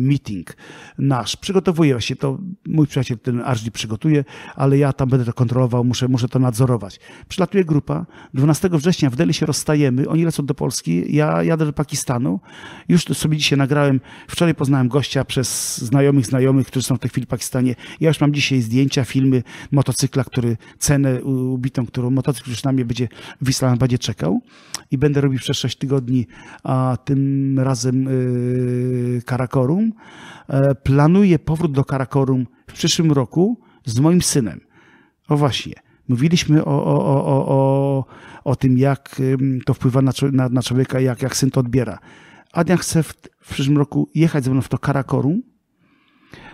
meeting nasz. Przygotowuję się, to mój przyjaciel ten Arżli przygotuje, ale ja tam będę to kontrolował, muszę, muszę to nadzorować. Przylatuje grupa, 12 września w Delhi się rozstajemy, oni lecą do Polski, ja jadę do Pakistanu. Już sobie dzisiaj nagrałem, wczoraj poznałem gościa przez znajomych znajomych, którzy są w tej chwili w Pakistanie. Ja już mam dzisiaj zdjęcia, filmy motocykla, który, cenę ubitą, którą motocykl już na mnie będzie w Islamabadzie czekał. I będę robił przez 6 tygodni, a tym razem y, Karakorum. E, planuję powrót do Karakorum w przyszłym roku z moim synem. O właśnie. Mówiliśmy o, o, o, o, o, o tym, jak to wpływa na, na, na człowieka, jak, jak syn to odbiera. Adrian chce w, w przyszłym roku jechać ze mną w to Karakorum.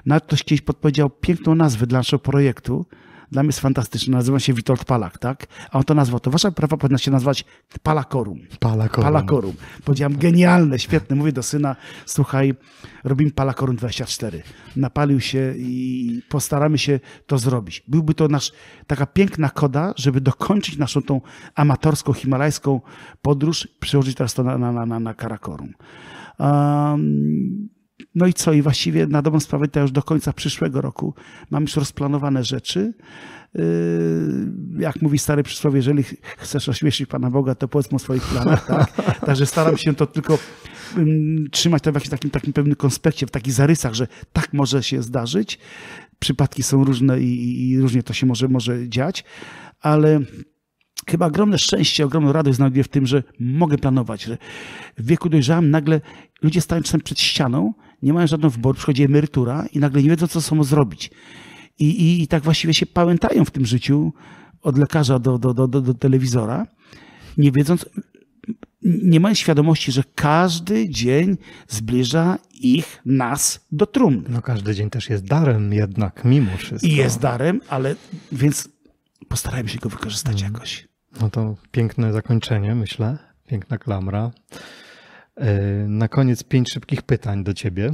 Nawet ktoś kiedyś podpowiedział piękną nazwę dla naszego projektu dla mnie jest fantastyczny. nazywa się Witold Palak, tak? A on to nazwał, to wasza prawa powinna się nazwać Palakorum. Palakorum. Palakorum. Powiedziałem, genialne, świetne. Mówię do syna, słuchaj, robimy Palakorum 24. Napalił się i postaramy się to zrobić. Byłby to nasz, taka piękna koda, żeby dokończyć naszą tą amatorską, himalajską podróż, przełożyć teraz to na, na, na, na Karakorum. Um, no i co? I właściwie na dobrą sprawę to już do końca przyszłego roku mam już rozplanowane rzeczy. Yy, jak mówi stary przysłowie, jeżeli chcesz ośmieszyć Pana Boga, to powiedz mu o swoich planach. Tak? *laughs* Także staram się to tylko trzymać to w jakimś takim, takim pewnym konspekcie, w takich zarysach, że tak może się zdarzyć. Przypadki są różne i, i różnie to się może, może dziać, ale chyba ogromne szczęście, ogromną radość znajduję w tym, że mogę planować, że w wieku dojrzałem nagle ludzie stają czasem przed ścianą nie mają żadnego wyboru, przychodzi emerytura i nagle nie wiedzą, co samo zrobić. I, i, I tak właściwie się pamiętają w tym życiu, od lekarza do, do, do, do, do telewizora, nie wiedząc, nie mają świadomości, że każdy dzień zbliża ich, nas do trumny. No każdy dzień też jest darem jednak, mimo wszystko. I jest darem, ale więc postarajmy się go wykorzystać hmm. jakoś. No to piękne zakończenie, myślę. Piękna klamra. E, na koniec pięć szybkich pytań do ciebie.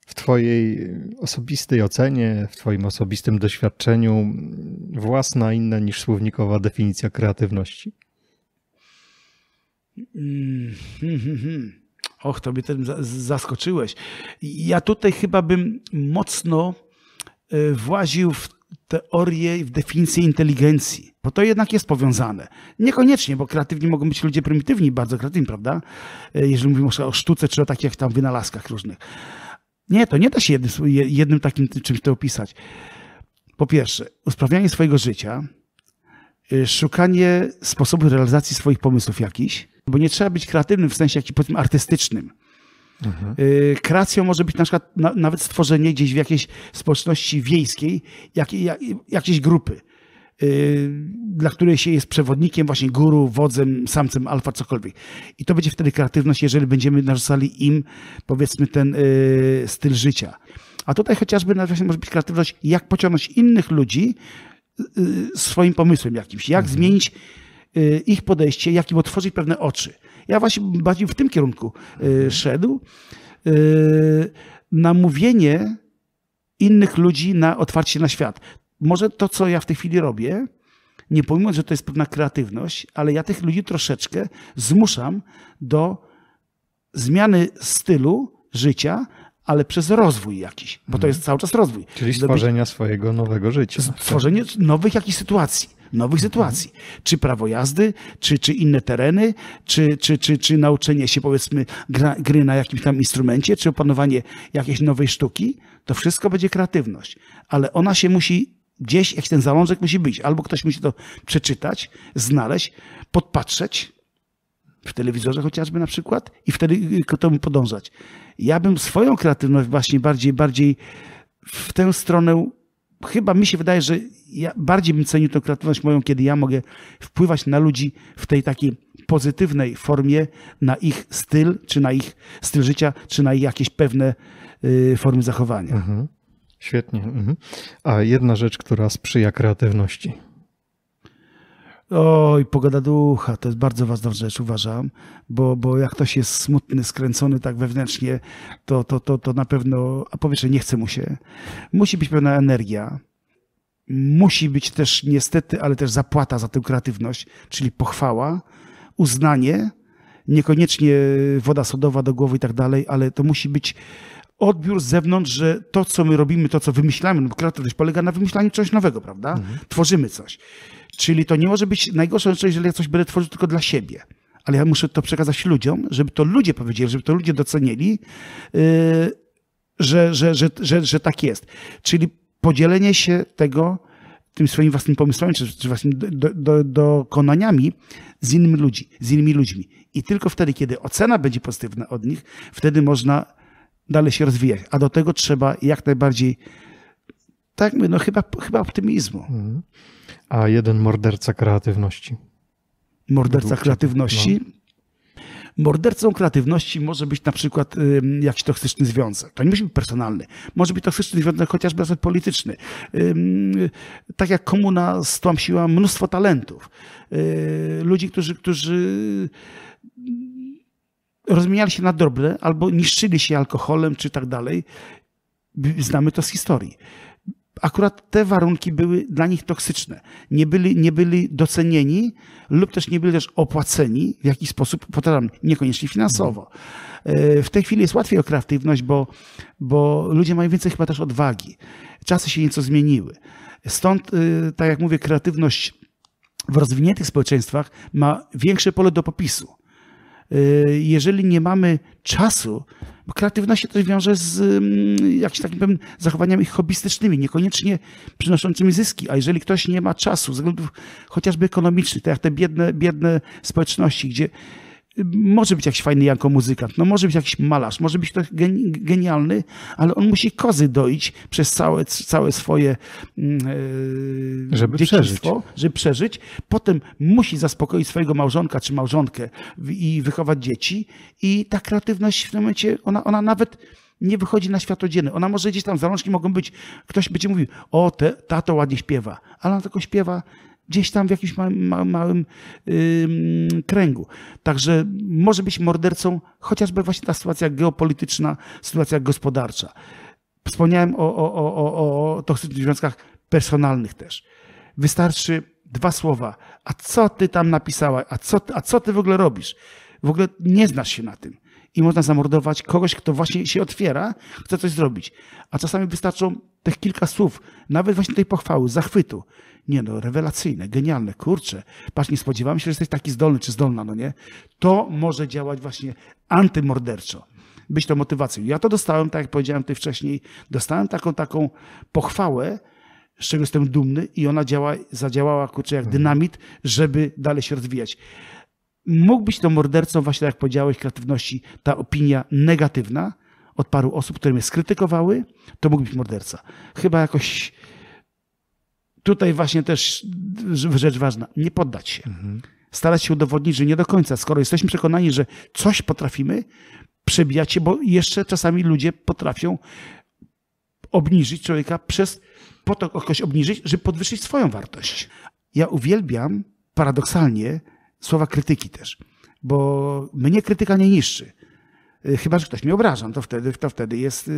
W Twojej osobistej ocenie, w Twoim osobistym doświadczeniu, własna, inna niż słownikowa definicja kreatywności? *laughs* Och, tobie ten zaskoczyłeś. Ja tutaj chyba bym mocno e, właził w teorię i w definicję inteligencji, bo to jednak jest powiązane. Niekoniecznie, bo kreatywni mogą być ludzie prymitywni, bardzo kreatywni, prawda? E, jeżeli mówimy o sztuce czy o takich tam wynalazkach różnych. Nie, to nie da się jednym, jednym takim czymś to opisać. Po pierwsze, usprawnianie swojego życia, e, szukanie sposobu realizacji swoich pomysłów jakichś, bo nie trzeba być kreatywnym w sensie jakimś artystycznym. Y, kreacją może być na przykład nawet stworzenie gdzieś w jakiejś społeczności wiejskiej jakiejś grupy, y, dla której się jest przewodnikiem, właśnie guru, wodzem, samcem, alfa, cokolwiek. I to będzie wtedy kreatywność, jeżeli będziemy narzucali im, powiedzmy, ten y, styl życia. A tutaj chociażby właśnie może być kreatywność, jak pociągnąć innych ludzi swoim pomysłem jakimś, jak mhm. zmienić ich podejście, jak im otworzyć pewne oczy. Ja właśnie bardziej w tym kierunku y, szedł. Y, Namówienie innych ludzi na otwarcie na świat. Może to, co ja w tej chwili robię, nie pomimo, że to jest pewna kreatywność, ale ja tych ludzi troszeczkę zmuszam do zmiany stylu życia, ale przez rozwój jakiś, bo to mhm. jest cały czas rozwój. Czyli stworzenia swojego nowego życia. Stworzenie tak? nowych jakichś sytuacji, nowych mhm. sytuacji. Czy prawo jazdy, czy, czy inne tereny, czy, czy, czy, czy nauczenie się powiedzmy gra, gry na jakimś tam instrumencie, czy opanowanie jakiejś nowej sztuki, to wszystko będzie kreatywność. Ale ona się musi gdzieś, jakiś ten zalążek musi być. Albo ktoś musi to przeczytać, znaleźć, podpatrzeć, w telewizorze chociażby na przykład i wtedy ku y, y, temu podążać. Ja bym swoją kreatywność właśnie bardziej, bardziej w tę stronę chyba mi się wydaje, że ja bardziej bym cenił tę kreatywność moją, kiedy ja mogę wpływać na ludzi w tej takiej pozytywnej formie, na ich styl, czy na ich styl życia, czy na ich jakieś pewne y, formy zachowania. Mhm. Świetnie. Mhm. A jedna rzecz, która sprzyja kreatywności. Oj, pogoda ducha, to jest bardzo ważna rzecz, uważam, bo, bo jak ktoś jest smutny, skręcony tak wewnętrznie, to, to, to, to na pewno, a powietrze nie chce mu się. Musi być pewna energia. Musi być też niestety, ale też zapłata za tę kreatywność, czyli pochwała, uznanie, niekoniecznie woda sodowa do głowy i tak dalej, ale to musi być odbiór z zewnątrz, że to, co my robimy, to, co wymyślamy, no kreatywność polega na wymyślaniu czegoś nowego, prawda? Mhm. Tworzymy coś. Czyli to nie może być najgorsze, jeżeli ja coś będę tworzył tylko dla siebie. Ale ja muszę to przekazać ludziom, żeby to ludzie powiedzieli, żeby to ludzie docenili, yy, że, że, że, że, że tak jest. Czyli podzielenie się tego tym swoimi własnymi pomysłami, czy, czy własnymi do, do, dokonaniami z innymi, ludzi, z innymi ludźmi. I tylko wtedy, kiedy ocena będzie pozytywna od nich, wtedy można dalej się rozwijać. A do tego trzeba jak najbardziej, tak no chyba, chyba optymizmu. Mhm a jeden morderca kreatywności. Morderca kreatywności? No. Mordercą kreatywności może być na przykład y, jakiś toksyczny związek. To nie musi być personalny. Może być toksyczny związek chociażby nawet polityczny. Y, y, tak jak komuna stłamsiła mnóstwo talentów. Yy, ludzi, którzy, którzy rozmieniali się na dobre albo niszczyli się alkoholem czy tak dalej. Znamy to z historii akurat te warunki były dla nich toksyczne. Nie byli, nie byli docenieni lub też nie byli też opłaceni w jakiś sposób, powtarzam, niekoniecznie finansowo. E, w tej chwili jest łatwiej o kreatywność, bo, bo ludzie mają więcej chyba też odwagi. Czasy się nieco zmieniły. Stąd, e, tak jak mówię, kreatywność w rozwiniętych społeczeństwach ma większe pole do popisu. E, jeżeli nie mamy czasu bo kreatywność się też wiąże z mm, jakimś takim powiem, zachowaniami hobbystycznymi, niekoniecznie przynoszącymi zyski. A jeżeli ktoś nie ma czasu, ze względów chociażby ekonomicznych, tak jak te biedne, biedne społeczności, gdzie może być jakiś fajny jako muzykant, no może być jakiś malarz, może być ktoś genialny, ale on musi kozy doić przez całe, całe swoje yy, żeby przeżyć. żeby przeżyć. Potem musi zaspokoić swojego małżonka czy małżonkę i wychować dzieci i ta kreatywność w tym momencie, ona, ona nawet nie wychodzi na światło dzienne. Ona może gdzieś tam, zalążki mogą być, ktoś będzie mówił, o, te, tato ładnie śpiewa, ale ona tylko śpiewa gdzieś tam w jakimś małym, małym, małym yy, kręgu. Także może być mordercą chociażby właśnie ta sytuacja geopolityczna, sytuacja gospodarcza. Wspomniałem o, o, o, o, o toksycznych związkach personalnych też. Wystarczy dwa słowa. A co ty tam napisała? A co, a co ty w ogóle robisz? W ogóle nie znasz się na tym. I można zamordować kogoś, kto właśnie się otwiera, chce coś zrobić. A czasami wystarczą tych kilka słów, nawet właśnie tej pochwały, zachwytu nie no, rewelacyjne, genialne, kurczę. Patrz, nie spodziewałem się, że jesteś taki zdolny czy zdolna, no nie? To może działać właśnie antymorderczo. Być to motywacją. Ja to dostałem, tak jak powiedziałem tutaj wcześniej, dostałem taką, taką pochwałę, z czego jestem dumny i ona działa, zadziałała, kurczę, jak mhm. dynamit, żeby dalej się rozwijać mógł być to mordercą, właśnie tak jak powiedziałeś, kreatywności, ta opinia negatywna od paru osób, które mnie skrytykowały, to mógł być morderca. Chyba jakoś tutaj właśnie też rzecz ważna, nie poddać się. Mhm. Starać się udowodnić, że nie do końca. Skoro jesteśmy przekonani, że coś potrafimy, się, bo jeszcze czasami ludzie potrafią obniżyć człowieka przez, po to kogoś obniżyć, żeby podwyższyć swoją wartość. Ja uwielbiam paradoksalnie słowa krytyki też, bo mnie krytyka nie niszczy. Y, chyba, że ktoś mnie obraża, no to wtedy, to wtedy jest yy,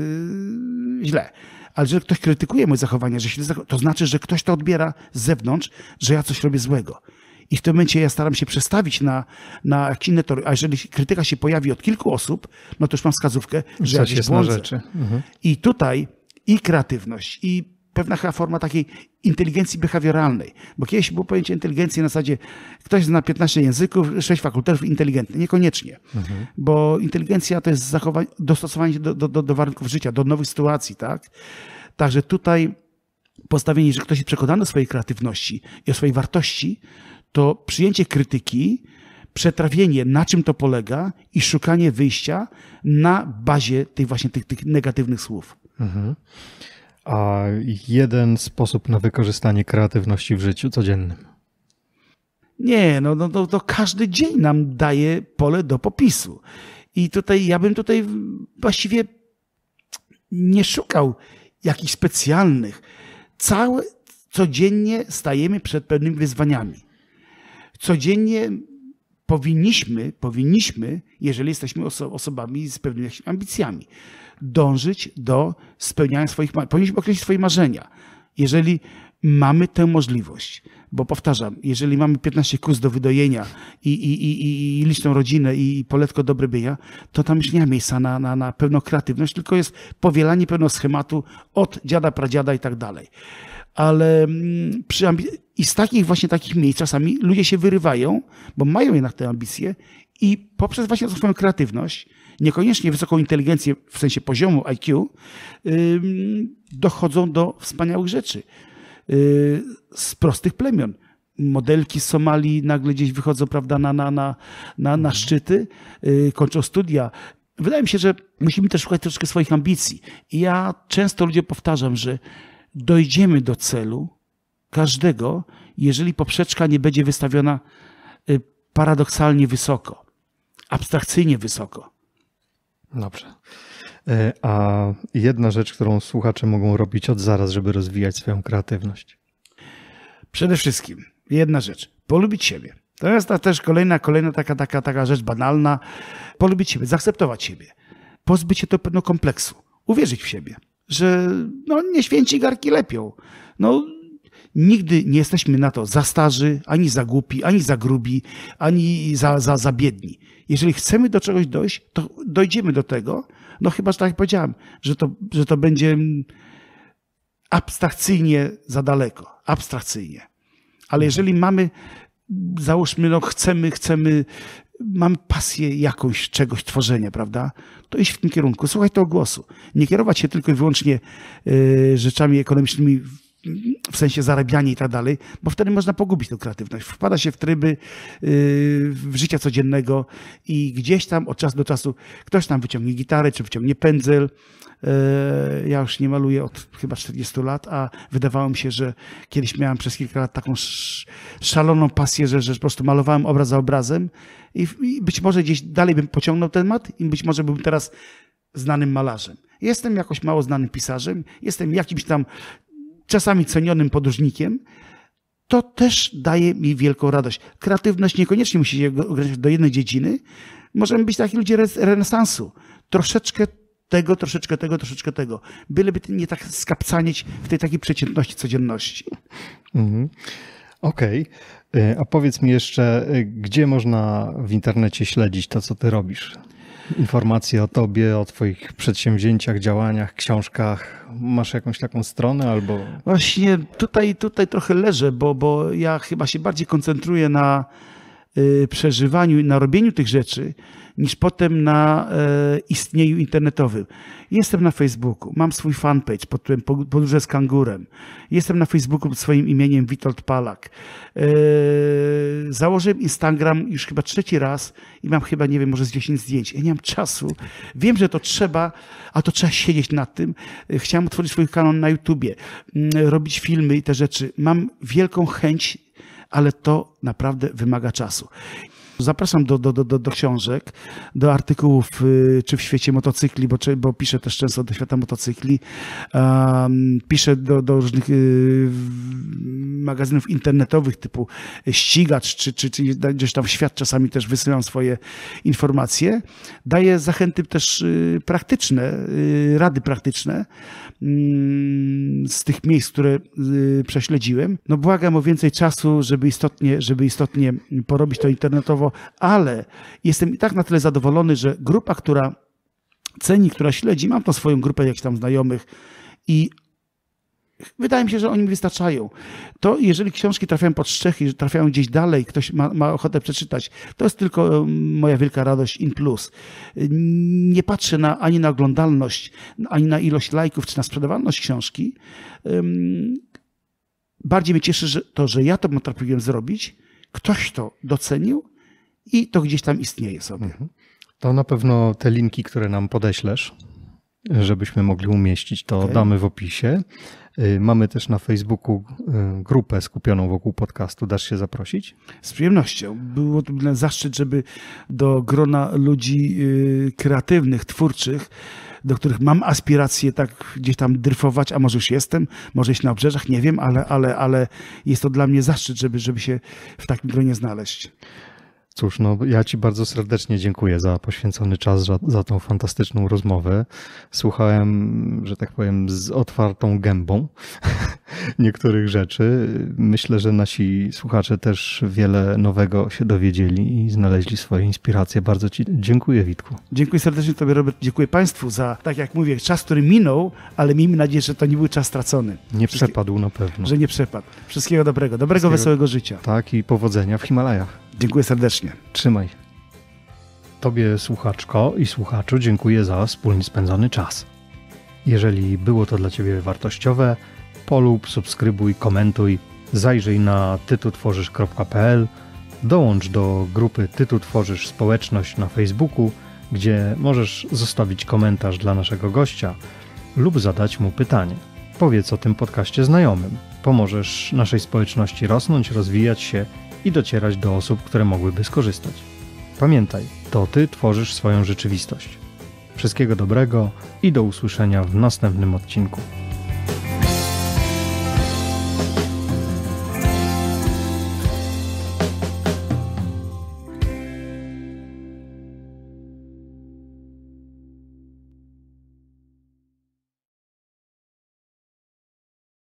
źle ale że ktoś krytykuje moje zachowanie, że się, to znaczy, że ktoś to odbiera z zewnątrz, że ja coś robię złego. I w tym momencie ja staram się przestawić na, na inne tory. A jeżeli krytyka się pojawi od kilku osób, no to już mam wskazówkę, że Coś ja się jest na rzeczy. Mhm. I tutaj i kreatywność, i pewna forma takiej inteligencji behawioralnej. Bo kiedyś było pojęcie inteligencji na zasadzie ktoś zna 15 języków, 6 fakultetów inteligentny. Niekoniecznie. Mhm. Bo inteligencja to jest zachowanie, dostosowanie się do, do, do, warunków życia, do nowych sytuacji. Tak? Także tutaj postawienie, że ktoś jest przekonany o swojej kreatywności i o swojej wartości, to przyjęcie krytyki, przetrawienie, na czym to polega i szukanie wyjścia na bazie tych właśnie tych, tych negatywnych słów. Mhm a jeden sposób na wykorzystanie kreatywności w życiu codziennym. Nie, no, no to, no, to każdy dzień nam daje pole do popisu. I tutaj ja bym tutaj właściwie nie szukał jakichś specjalnych. Całe, codziennie stajemy przed pewnymi wyzwaniami. Codziennie powinniśmy, powinniśmy, jeżeli jesteśmy oso osobami z pewnymi ambicjami, dążyć do spełniania swoich marzeń. Powinniśmy określić swoje marzenia, jeżeli mamy tę możliwość. Bo powtarzam, jeżeli mamy 15 kus do wydojenia i, i, i, i liczną rodzinę i poletko do brybienia, to tam już nie ma miejsca na, na, na pewną kreatywność, tylko jest powielanie pewnego schematu od dziada, pradziada i tak dalej. Ale mm, przy i z takich właśnie takich miejsc czasami ludzie się wyrywają, bo mają jednak te ambicje i poprzez właśnie swoją kreatywność, niekoniecznie wysoką inteligencję w sensie poziomu IQ, dochodzą do wspaniałych rzeczy. Yy, z prostych plemion. Modelki z Somalii nagle gdzieś wychodzą prawda, na, na, na, na, na mhm. szczyty, yy, kończą studia. Wydaje mi się, że musimy też szukać troszkę swoich ambicji. Ja często ludziom powtarzam, że dojdziemy do celu każdego, jeżeli poprzeczka nie będzie wystawiona y, paradoksalnie wysoko, abstrakcyjnie wysoko. Dobrze. E, a jedna rzecz, którą słuchacze mogą robić od zaraz, żeby rozwijać swoją kreatywność. Przede wszystkim jedna rzecz. Polubić siebie. To jest ta też kolejna, kolejna taka, taka, taka rzecz banalna. Polubić siebie, zaakceptować siebie. Pozbyć się tego pewnego kompleksu. Uwierzyć w siebie. Że no, nie święci garki lepią. No, Nigdy nie jesteśmy na to za starzy, ani za głupi, ani za grubi, ani za, za, za biedni. Jeżeli chcemy do czegoś dojść, to dojdziemy do tego, no chyba, że tak jak powiedziałem, że to, że to będzie mm, abstrakcyjnie za daleko, abstrakcyjnie. Ale mhm. jeżeli mamy, załóżmy, no chcemy, chcemy, mam pasję jakąś czegoś tworzenia, prawda? To iść w tym kierunku, słuchaj tego głosu. Nie kierować się tylko i wyłącznie y, rzeczami ekonomicznymi w sensie zarabiania i tak dalej, bo wtedy można pogubić tę kreatywność. Wpada się w tryby yy, w życia codziennego i gdzieś tam od czasu do czasu ktoś tam wyciągnie gitarę, czy wyciągnie pędzel. Yy, ja już nie maluję od chyba 40 lat, a wydawało mi się, że kiedyś miałem przez kilka lat taką szaloną pasję, że, że po prostu malowałem obraz za obrazem i, i być może gdzieś dalej bym pociągnął temat i być może bym teraz znanym malarzem. Jestem jakoś mało znanym pisarzem, jestem jakimś tam czasami cenionym podróżnikiem, to też daje mi wielką radość. Kreatywność niekoniecznie musi się ograniczać do jednej dziedziny. Możemy być takimi ludzi renesansu. Troszeczkę tego, troszeczkę tego, troszeczkę tego. Byleby nie tak skapcanieć w tej takiej przeciętności codzienności. Mhm. Okej. Okay. E, a powiedz mi jeszcze, e, gdzie można w internecie śledzić to, co ty robisz? informacje o tobie, o twoich przedsięwzięciach, działaniach, książkach? Masz jakąś taką stronę albo... Właśnie tutaj, tutaj trochę leżę, bo, bo ja chyba się bardziej koncentruję na Y, przeżywaniu i na robieniu tych rzeczy, niż potem na e, istnieniu internetowym. Jestem na Facebooku, mam swój fanpage pod którym podróże z kangurem. Jestem na Facebooku pod swoim imieniem Witold Palak. E, założyłem Instagram już chyba trzeci raz i mam chyba, nie wiem, może z 10 zdjęć. Ja nie mam czasu. Wiem, że to trzeba, a to trzeba siedzieć nad tym. Chciałem otworzyć swój kanał na YouTubie, robić filmy i te rzeczy. Mam wielką chęć ale to naprawdę wymaga czasu. Zapraszam do, do, do, do książek, do artykułów, y, czy w świecie motocykli, bo, bo piszę też często do świata motocykli. Um, piszę do, do różnych y, magazynów internetowych typu Ścigacz, czy, czy, czy gdzieś tam świat czasami też wysyłam swoje informacje. Daję zachęty też y, praktyczne, y, rady praktyczne mm, z tych miejsc, które y, prześledziłem. No błagam o więcej czasu, żeby istotnie, żeby istotnie porobić to internetowo prawo, ale jestem i tak na tyle zadowolony, że grupa, która ceni, która śledzi, mam tą swoją grupę jakichś tam znajomych i Wydaje mi się, że oni mi wystarczają. To jeżeli książki trafiają pod Szczechy, trafiają gdzieś dalej, ktoś ma, ma, ochotę przeczytać, to jest tylko moja wielka radość in plus. Nie patrzę na, ani na oglądalność, ani na ilość lajków, czy na sprzedawalność książki. Bardziej mnie cieszy że to, że ja to potrafiłem zrobić, ktoś to docenił i to gdzieś tam istnieje sobie. Mhm. To na pewno te linki, które nam podeślesz, żebyśmy mogli umieścić, to okay. damy w opisie. Y, mamy też na Facebooku y, grupę skupioną wokół podcastu. Dasz się zaprosić? Z przyjemnością. Było to dla zaszczyt, żeby do grona ludzi y, kreatywnych, twórczych, do których mam aspiracje tak gdzieś tam dryfować, a może już jestem, może iść na obrzeżach, nie wiem, ale, ale, ale jest to dla mnie zaszczyt, żeby, żeby się w takim gronie znaleźć. Cóż, no ja Ci bardzo serdecznie dziękuję za poświęcony czas, za, za tą fantastyczną rozmowę. Słuchałem, że tak powiem, z otwartą gębą *laughs* niektórych rzeczy. Myślę, że nasi słuchacze też wiele nowego się dowiedzieli i znaleźli swoje inspiracje. Bardzo Ci dziękuję, Witku. Dziękuję serdecznie Tobie, Robert. Dziękuję Państwu za, tak jak mówię, czas, który minął, ale miejmy nadzieję, że to nie był czas stracony. Nie przepadł na pewno. Że nie przepadł. Wszystkiego dobrego. Dobrego, Wszystkiego... wesołego życia. Tak i powodzenia w Himalajach. Dziękuję serdecznie. Trzymaj. Tobie, słuchaczko i słuchaczu, dziękuję za wspólnie spędzony czas. Jeżeli było to dla Ciebie wartościowe, polub, subskrybuj, komentuj, zajrzyj na tytutworzysz.pl, dołącz do grupy Tytułtworzysz. Społeczność na Facebooku, gdzie możesz zostawić komentarz dla naszego gościa lub zadać mu pytanie. Powiedz o tym podcaście znajomym. Pomożesz naszej społeczności rosnąć, rozwijać się i docierać do osób, które mogłyby skorzystać. Pamiętaj, to ty tworzysz swoją rzeczywistość. Wszystkiego dobrego i do usłyszenia w następnym odcinku.